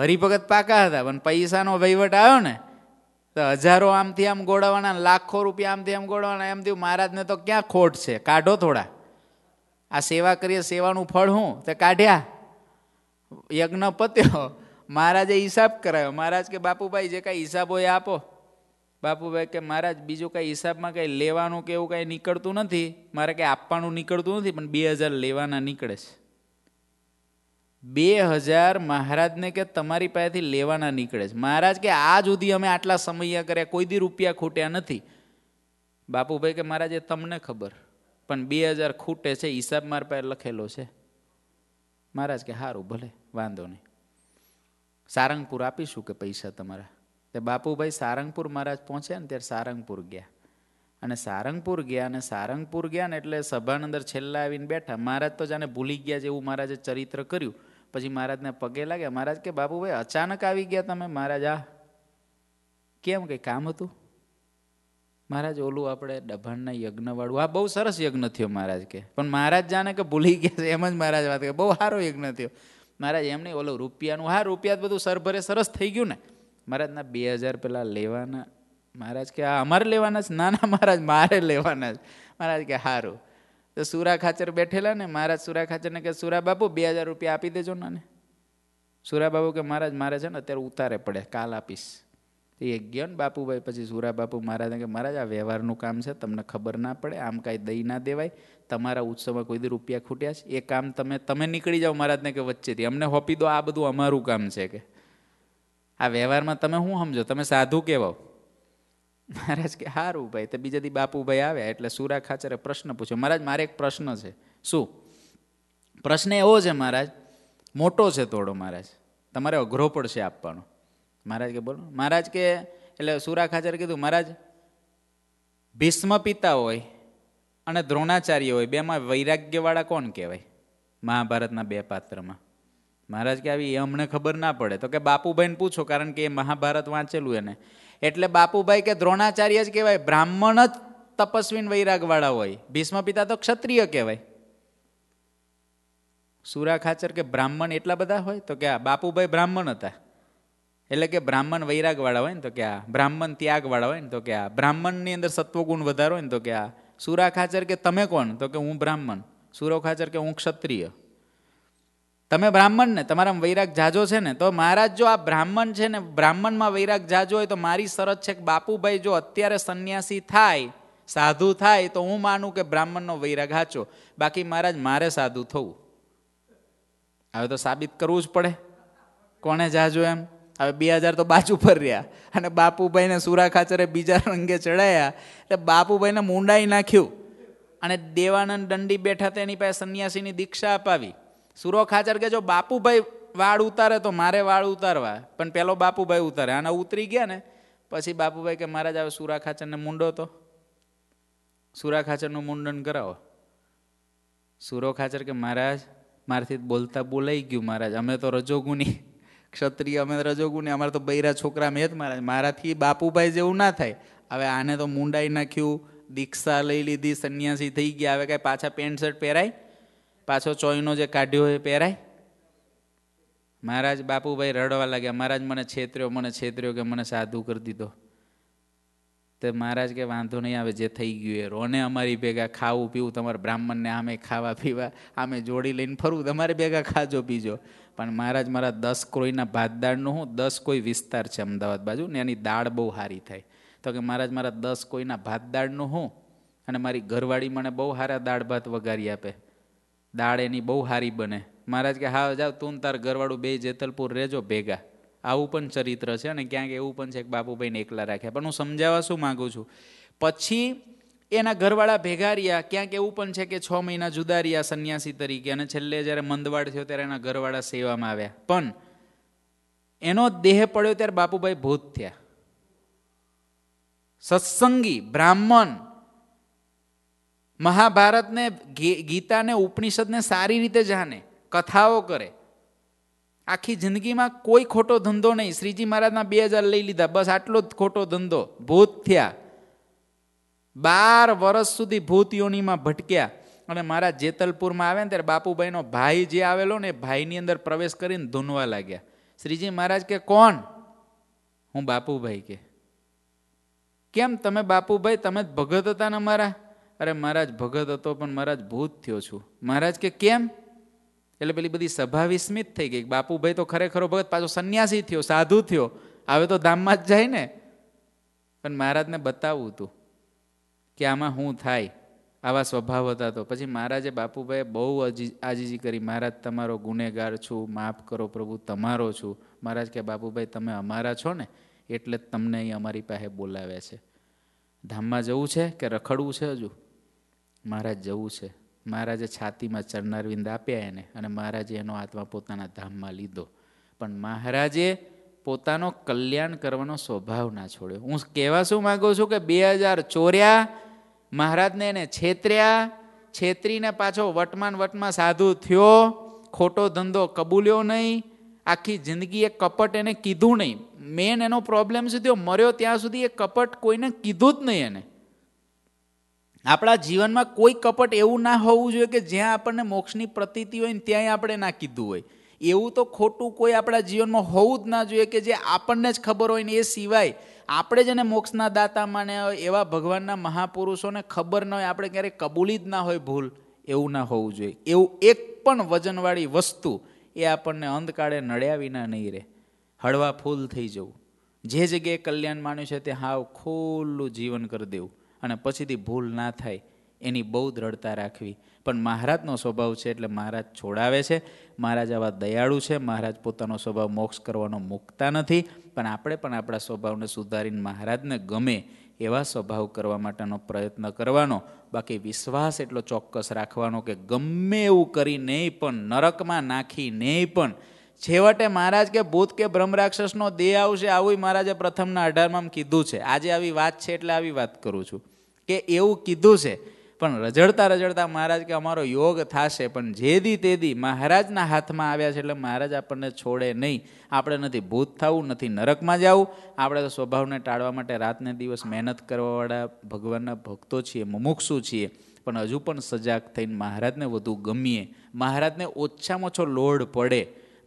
હરિભગત પાકા હતા પણ પૈસાનો વહીવટ આવ્યો ને તો હજારો આમથી આમ ગોળાવાના લાખો રૂપિયા આમથી આમ ગોળવાના એમ થયું મહારાજને તો ક્યાં ખોટ છે કાઢો થોડા આ સેવા કરીએ સેવાનું ફળ હું તે કાઢ્યા યજ્ઞ પત્યો મહારાજે હિસાબ કરાયો મહારાજ કે બાપુભાઈ જે કાંઈ હિસાબ હોય આપો બાપુભાઈ કે મહારાજ બીજું કાંઈ હિસાબમાં કંઈ લેવાનું કે એવું કાંઈ નીકળતું નથી મારે કાંઈ આપવાનું નીકળતું નથી પણ બે હજાર લેવાના નીકળે છે બે હજાર મહારાજને કે તમારી પાસેથી લેવાના નીકળે છે મહારાજ કે આ સુધી અમે આટલા સમય કર્યા કોઈ દી રૂપિયા ખૂટ્યા નથી બાપુભાઈ કે મહારાજ એ તમને ખબર પણ બે હજાર ખૂટે છે હિસાબ મારા પાસે લખેલો છે મહારાજ કે સારું ભલે વાંધો નહીં સારંગપુર આપીશું કે પૈસા તમારા તે બાપુભાઈ સારંગપુર મહારાજ પહોંચ્યા ને ત્યારે સારંગપુર ગયા અને સારંગપુર ગયા અને સારંગપુર ગયા ને એટલે સભાન અંદર છેલ્લા આવીને બેઠા મહારાજ તો જાણે ભૂલી ગયા જેવું મહારાજે ચરિત્ર કર્યું પછી મહારાજને પગે લાગ્યા મહારાજ કે બાપુભાઈ અચાનક આવી ગયા તમે મહારાજ આ કેમ કંઈ કામ હતું મહારાજ ઓલું આપણે ડભાણના યજ્ઞવાળું આ બહુ સરસ યજ્ઞ થયો મહારાજ કે પણ મહારાજ જાણે કે ભૂલી ગયા છે એમ જ મહારાજ વાત કે બહુ સારો યજ્ઞ થયો મહારાજ એમ નહીં ઓલો રૂપિયાનું હા રૂપિયા બધું સરભરે સરસ થઈ ગયું ને મહારાજના બે હજાર પેલા લેવાના મહારાજ કે આ અમારે લેવાના જ ના ના મહારાજ મારે લેવાના જ મહારાજ કે સારું તો સુરા ખાચર બેઠેલા ને મહારાજ સુરા ખાચરને કે સુરા બાપુ બે હજાર રૂપિયા આપી દેજો ને સુરા બાપુ કે મહારાજ મારે છે ને અત્યારે ઉતારે પડે કાલ આપીશ તો એ ગયો ને બાપુભાઈ પછી સુરા બાપુ મહારાજને કે મહારાજ આ વ્યવહારનું કામ છે તમને ખબર ના પડે આમ કાંઈ દઈ ના દેવાય તમારા ઉત્સવમાં કોઈ દી રૂપિયા ખૂટ્યા છે એ કામ તમે તમે નીકળી જાઓ મહારાજને કે વચ્ચેથી અમને હોપી દો આ બધું અમારું કામ છે કે આ વ્યવહારમાં તમે શું સમજો તમે સાધુ કહેવાઓ મહારાજ કે સારું ભાઈ તો બીજાથી બાપુભાઈ આવ્યા એટલે સુરા ખાચરે પ્રશ્ન પૂછ્યો મહારાજ મારે એક પ્રશ્ન છે શું પ્રશ્ન એવો છે મહારાજ મોટો છે થોડો મહારાજ તમારે અઘરો પડશે આપવાનો મહારાજ કે બોલો મહારાજ કે એટલે સુરા ખાચર કીધું મહારાજ ભીષ્મ પિતા હોય અને દ્રોણાચાર્ય હોય બેમાં વૈરાગ્યવાળા કોણ કહેવાય મહાભારતના બે પાત્રમાં મહારાજ કે આવી એ અમને ખબર ના પડે તો કે બાપુભાઈને પૂછો કારણ કે એ મહાભારત વાંચેલું એને એટલે બાપુભાઈ કે દ્રોણાચાર્ય જ કહેવાય બ્રાહ્મણ જ તપસ્વીન વૈરાગવાળા હોય ભીષ્મ પિતા તો ક્ષત્રિય કહેવાય સુરા ખાચર કે બ્રાહ્મણ એટલા બધા હોય તો કે આ બાપુભાઈ બ્રાહ્મણ હતા એટલે કે બ્રાહ્મણ વૈરાગવાળા હોય ને તો કે આ બ્રાહ્મણ ત્યાગવાળા હોય ને તો કે આ બ્રાહ્મણની અંદર સત્વગુણ વધારો હોય ને તો કે આ સુરા ખાચર કે તમે કોણ તો કે હું બ્રાહ્મણ સુરો ખાચર કે હું ક્ષત્રિય તમે બ્રાહ્મણ ને તમારા વૈરાગ જાજો છે ને તો મહારાજ જો આ બ્રાહ્મણ છે ને બ્રાહ્મણમાં વૈરાગ જાજો હોય તો મારી શરત છે કે બાપુભાઈ જો અત્યારે સંન્યાસી થાય સાધુ થાય તો હું માનું કે બ્રાહ્મણનો વૈરાગ હાચો બાકી મહારાજ મારે સાધુ થવું હવે તો સાબિત કરવું જ પડે કોણે જાજો એમ હવે બે હજાર તો બાજુ પર રહ્યા અને બાપુભાઈને સુરા ખાચરે બીજા રંગે ચડાયા એટલે બાપુભાઈને મૂંડાઈ નાખ્યું અને દેવાનંદ દંડી બેઠા તેની પાસે સંન્યાસીની દીક્ષા અપાવી સુરો ખાચર કે જો બાપુભાઈ વાળ ઉતારે તો મારે વાળ ઉતારવા પણ પેલો બાપુભાઈ ઉતારે આના ઉતરી ગયા ને પછી બાપુભાઈ કે મહારાજ આવે સુરા ખાચરને મૂંડો તો સુરા ખાચરનું મુંડન કરાવો સુરો ખાચર કે મહારાજ મારથી બોલતા બોલાઈ ગયું મહારાજ અમે તો રજોગુની ક્ષત્રિય અમે રજોગુણ અમારા તો બૈરા છોકરા મેં જ મારા મારાથી બાપુભાઈ જેવું ના થાય હવે આને તો મુંડાઈ નાખ્યું દીક્ષા લઈ લીધી સંન્યાસી થઈ ગયા હવે કાંઈ પાછા પેન્ટ શર્ટ પહેરાય પાછો ચોઈનો જે કાઢ્યો એ પહેરાય મહારાજ બાપુભાઈ રડવા લાગ્યા મહારાજ મને છેતર્યો મને છેતર્યો કે મને સાધુ કરી દીધો તો મહારાજ કે વાંધો નહીં આવે જે થઈ ગયું એ રોને અમારી ભેગા ખાવું પીવું તમારા બ્રાહ્મણને આમે ખાવા પીવા આમે જોડી લઈને ફરવું તમારે ભેગા ખાજો પીજો પણ મહારાજ મારા દસ કોઈના ભાત દાળનું હું દસ કોઈ વિસ્તાર છે અમદાવાદ બાજુ ને એની દાળ બહુ સારી થાય તો કે મહારાજ મારા દસ કોઈના ભાત દાળનું હું અને મારી ઘરવાળી મને બહુ સારા દાળ ભાત વઘારી આપે દાળ એની બહુ સારી બને મહારાજ કે હા જાઓ તું તાર ઘરવાળું બે જેતલપુર રહેજો ભેગા આવું પણ ચરિત્ર છે અને ક્યાંક એવું પણ છે કે બાપુભાઈને એકલા રાખ્યા પણ હું સમજાવવા શું માગું છું પછી એના ઘરવાળા ભેગા રહ્યા ક્યાંક એવું પણ છે કે છ મહિના જુદા રહ્યા સંન્યાસી તરીકે અને છેલ્લે જ્યારે મંદવાડ થયો ત્યારે એના ઘરવાળા સેવામાં આવ્યા પણ એનો દેહ પડ્યો ત્યારે બાપુભાઈ ભૂત થયા સત્સંગી બ્રાહ્મણ મહાભારતને ગીતાને ઉપનિષદને સારી રીતે જાણે કથાઓ કરે આખી જિંદગીમાં કોઈ ખોટો ધંધો નહીં શ્રીજી મહારાજના બે હજાર લઈ લીધા બસ આટલો જ ખોટો ધંધો ભૂત થયા બાર વર્ષ સુધી ભૂતયોનીમાં ભટક્યા અને મારા જેતલપુરમાં આવે ને ત્યારે બાપુભાઈનો ભાઈ જે આવેલો ને ભાઈની અંદર પ્રવેશ કરીને ધૂનવા લાગ્યા શ્રીજી મહારાજ કે કોણ હું બાપુભાઈ કે કેમ તમે બાપુભાઈ તમે જ ભગત હતા ને મારા અરે મહારાજ ભગત હતો પણ મહારાજ ભૂત થયો છું મહારાજ કે કેમ એટલે પેલી બધી સભા વિસ્મિત થઈ ગઈ બાપુભાઈ તો ખરેખરો ભગત પાછો સંન્યાસી થયો સાધુ થયો હવે તો ધામમાં જ જાય ને પણ મહારાજને બતાવવું હતું કે આમાં હું થાય આવા સ્વભાવ હતા તો પછી મહારાજે બાપુભાઈએ બહુ આજીજી કરી મહારાજ તમારો ગુનેગાર છું માફ કરો પ્રભુ તમારો છું મહારાજ કે બાપુભાઈ તમે અમારા છો ને એટલે જ તમને અહીં અમારી પાસે બોલાવ્યા છે ધામમાં જવું છે કે રખડવું છે હજુ મહારાજ જવું છે મહારાજે છાતીમાં ચરનારવિંદ આપ્યા એને અને મહારાજે એનો આત્મા પોતાના ધામમાં લીધો પણ મહારાજે પોતાનો કલ્યાણ કરવાનો સ્વભાવ ના છોડ્યો હું કહેવા શું માગું છું કે બે હજાર ચોર્યા મહારાજને એને છેતર્યા છેતરીને પાછો વટમાન વટમાં સાધુ થયો ખોટો ધંધો કબૂલ્યો નહીં આખી જિંદગી એ કપટ એને કીધું નહીં મેન એનો પ્રોબ્લેમ સુધી મર્યો ત્યાં સુધી એ કપટ કોઈને કીધું જ નહીં એને આપણા જીવનમાં કોઈ કપટ એવું ના હોવું જોઈએ કે જ્યાં આપણને મોક્ષની પ્રતીતિ હોય ને ત્યાંય આપણે ના કીધું હોય એવું તો ખોટું કોઈ આપણા જીવનમાં હોવું જ ના જોઈએ કે જે આપણને જ ખબર હોય ને એ સિવાય આપણે જેને મોક્ષના દાતા માને હોય એવા ભગવાનના મહાપુરુષોને ખબર ન હોય આપણે ક્યારેય કબૂલી જ ના હોય ભૂલ એવું ના હોવું જોઈએ એવું એક પણ વજનવાળી વસ્તુ એ આપણને અંધકાળે નડ્યા વિના નહીં રહે હળવા ફૂલ થઈ જવું જે જગ્યાએ કલ્યાણ માન્યું છે તે હાવ ખુલ્લું જીવન કરી દેવું અને પછીથી ભૂલ ના થાય એની બહુ દ્રઢતા રાખવી પણ મહારાજનો સ્વભાવ છે એટલે મહારાજ છોડાવે છે મહારાજ આવા દયાળુ છે મહારાજ પોતાનો સ્વભાવ મોક્ષ કરવાનો મૂકતા નથી પણ આપણે પણ આપણા સ્વભાવને સુધારીને મહારાજને ગમે એવા સ્વભાવ કરવા માટેનો પ્રયત્ન કરવાનો બાકી વિશ્વાસ એટલો ચોક્કસ રાખવાનો કે ગમે એવું કરી નહીં પણ નરકમાં નાખી નહીં પણ છેવટે મહારાજ કે ભૂત કે બ્રહ્મરાક્ષસનો દેહ આવશે આવું મહારાજે પ્રથમના અઢારમાં કીધું છે આજે આવી વાત છે એટલે આવી વાત કરું છું કે એવું કીધું છે પણ રજડતા રજડતા મહારાજ કે અમારો યોગ થશે પણ જેદી તેદી મહારાજના હાથમાં આવ્યા છે એટલે મહારાજ આપણને છોડે નહીં આપણે નથી ભૂત થવું નથી નરકમાં જવું આપણે તો સ્વભાવને ટાળવા માટે રાતને દિવસ મહેનત કરવાવાળા ભગવાનના ભક્તો છીએ મુમુક્ષુ છીએ પણ હજુ પણ સજાગ થઈને મહારાજને વધુ ગમીએ મહારાજને ઓછામાં ઓછો લોડ પડે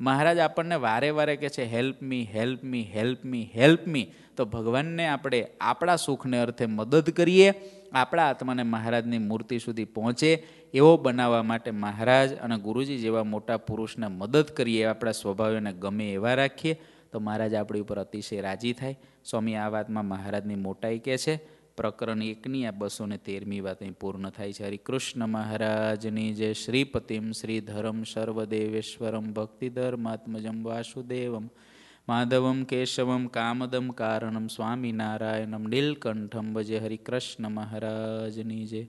મહારાજ આપણને વારે વારે કહે છે help me help me help me help me તો ભગવાનને આપણે આપણા સુખને અર્થે મદદ કરીએ આપણા આત્માને મહારાજની મૂર્તિ સુધી પહોંચે એવો બનાવવા માટે મહારાજ અને ગુરુજી જેવા મોટા પુરુષને મદદ કરીએ આપણા સ્વભાવને ગમે એવા રાખીએ તો મહારાજ આપણી ઉપર અતિશય રાજી થાય સ્વામી આ વાતમાં મહારાજની મોટાઈ કહે છે પ્રકરણ એકની આ બસો ને તેરમી વાત અહીં પૂર્ણ થાય છે હરિકૃષ્ણ મહારાજની જે શ્રીપતિમ શ્રીધરમ સર્વદેવેશ્વરમ ભક્તિધર્માત્મજમ વાસુદેવમ માધવમ કેશવમ કામદમ કારણમ સ્વામિનારાયણમ નીલકંઠમ ભજે હરિકૃષ્ણ મહારાજની જય